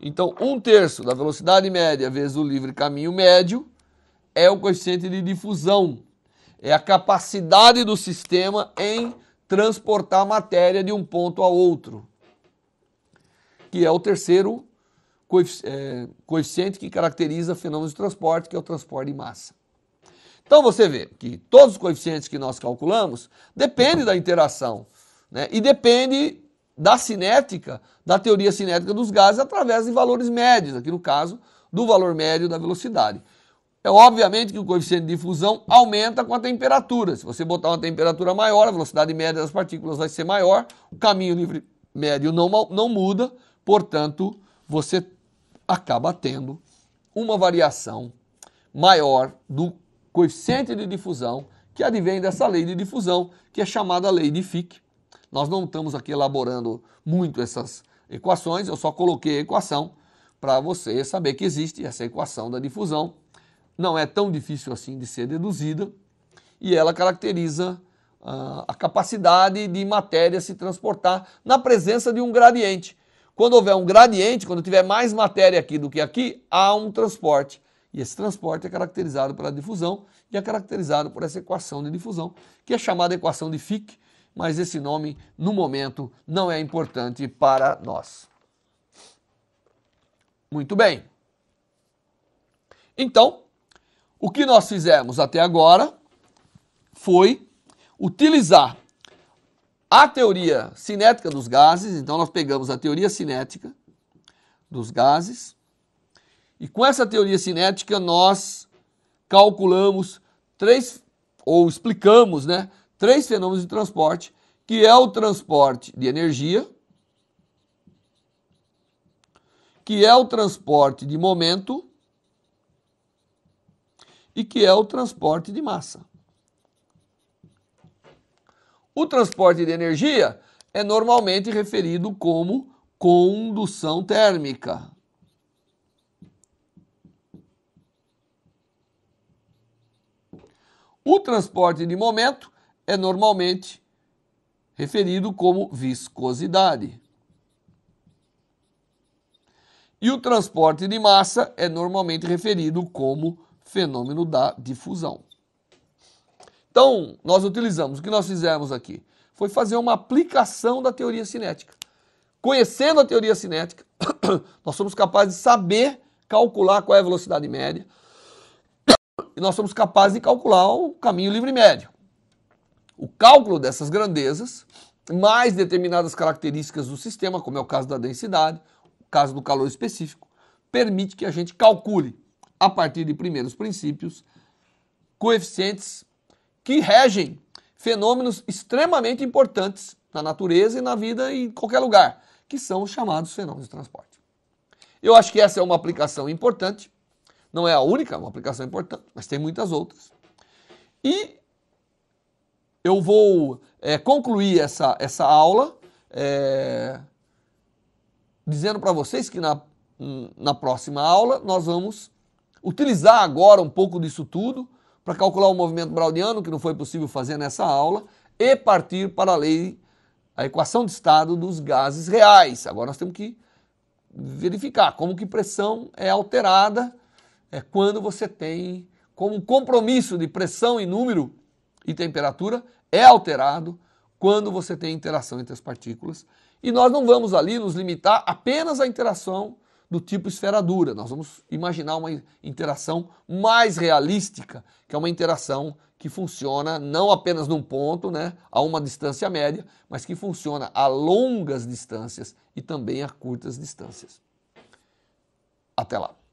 Então, um terço da velocidade média vezes o livre caminho médio é o coeficiente de difusão, é a capacidade do sistema em transportar matéria de um ponto a outro, que é o terceiro é, coeficiente que caracteriza fenômenos de transporte, que é o transporte de massa. Então você vê que todos os coeficientes que nós calculamos dependem da interação né? e depende da cinética, da teoria cinética dos gases através de valores médios, aqui no caso do valor médio da velocidade. É obviamente que o coeficiente de difusão aumenta com a temperatura. Se você botar uma temperatura maior, a velocidade média das partículas vai ser maior, o caminho livre médio não, não muda, portanto, você acaba tendo uma variação maior do coeficiente de difusão que advém dessa lei de difusão, que é chamada lei de Fick. Nós não estamos aqui elaborando muito essas equações, eu só coloquei a equação para você saber que existe essa equação da difusão não é tão difícil assim de ser deduzida e ela caracteriza ah, a capacidade de matéria se transportar na presença de um gradiente. Quando houver um gradiente, quando tiver mais matéria aqui do que aqui, há um transporte. E esse transporte é caracterizado pela difusão e é caracterizado por essa equação de difusão, que é chamada equação de Fick, mas esse nome, no momento, não é importante para nós. Muito bem. Então, o que nós fizemos até agora foi utilizar a teoria cinética dos gases, então nós pegamos a teoria cinética dos gases, e com essa teoria cinética nós calculamos três, ou explicamos, né, três fenômenos de transporte, que é o transporte de energia, que é o transporte de momento e que é o transporte de massa. O transporte de energia é normalmente referido como condução térmica. O transporte de momento é normalmente referido como viscosidade. E o transporte de massa é normalmente referido como fenômeno da difusão. Então, nós utilizamos, o que nós fizemos aqui? Foi fazer uma aplicação da teoria cinética. Conhecendo a teoria cinética, nós somos capazes de saber calcular qual é a velocidade média e nós somos capazes de calcular o caminho livre médio. O cálculo dessas grandezas, mais determinadas características do sistema, como é o caso da densidade, o caso do calor específico, permite que a gente calcule a partir de primeiros princípios, coeficientes que regem fenômenos extremamente importantes na natureza e na vida e em qualquer lugar, que são os chamados fenômenos de transporte. Eu acho que essa é uma aplicação importante, não é a única, é uma aplicação importante, mas tem muitas outras. E eu vou é, concluir essa, essa aula é, dizendo para vocês que na, na próxima aula nós vamos utilizar agora um pouco disso tudo para calcular o movimento browniano, que não foi possível fazer nessa aula, e partir para a lei, a equação de estado dos gases reais. Agora nós temos que verificar como que pressão é alterada é quando você tem como compromisso de pressão e número e temperatura é alterado quando você tem interação entre as partículas. E nós não vamos ali nos limitar apenas à interação do tipo esfera dura. Nós vamos imaginar uma interação mais realística, que é uma interação que funciona não apenas num ponto, né, a uma distância média, mas que funciona a longas distâncias e também a curtas distâncias. Até lá.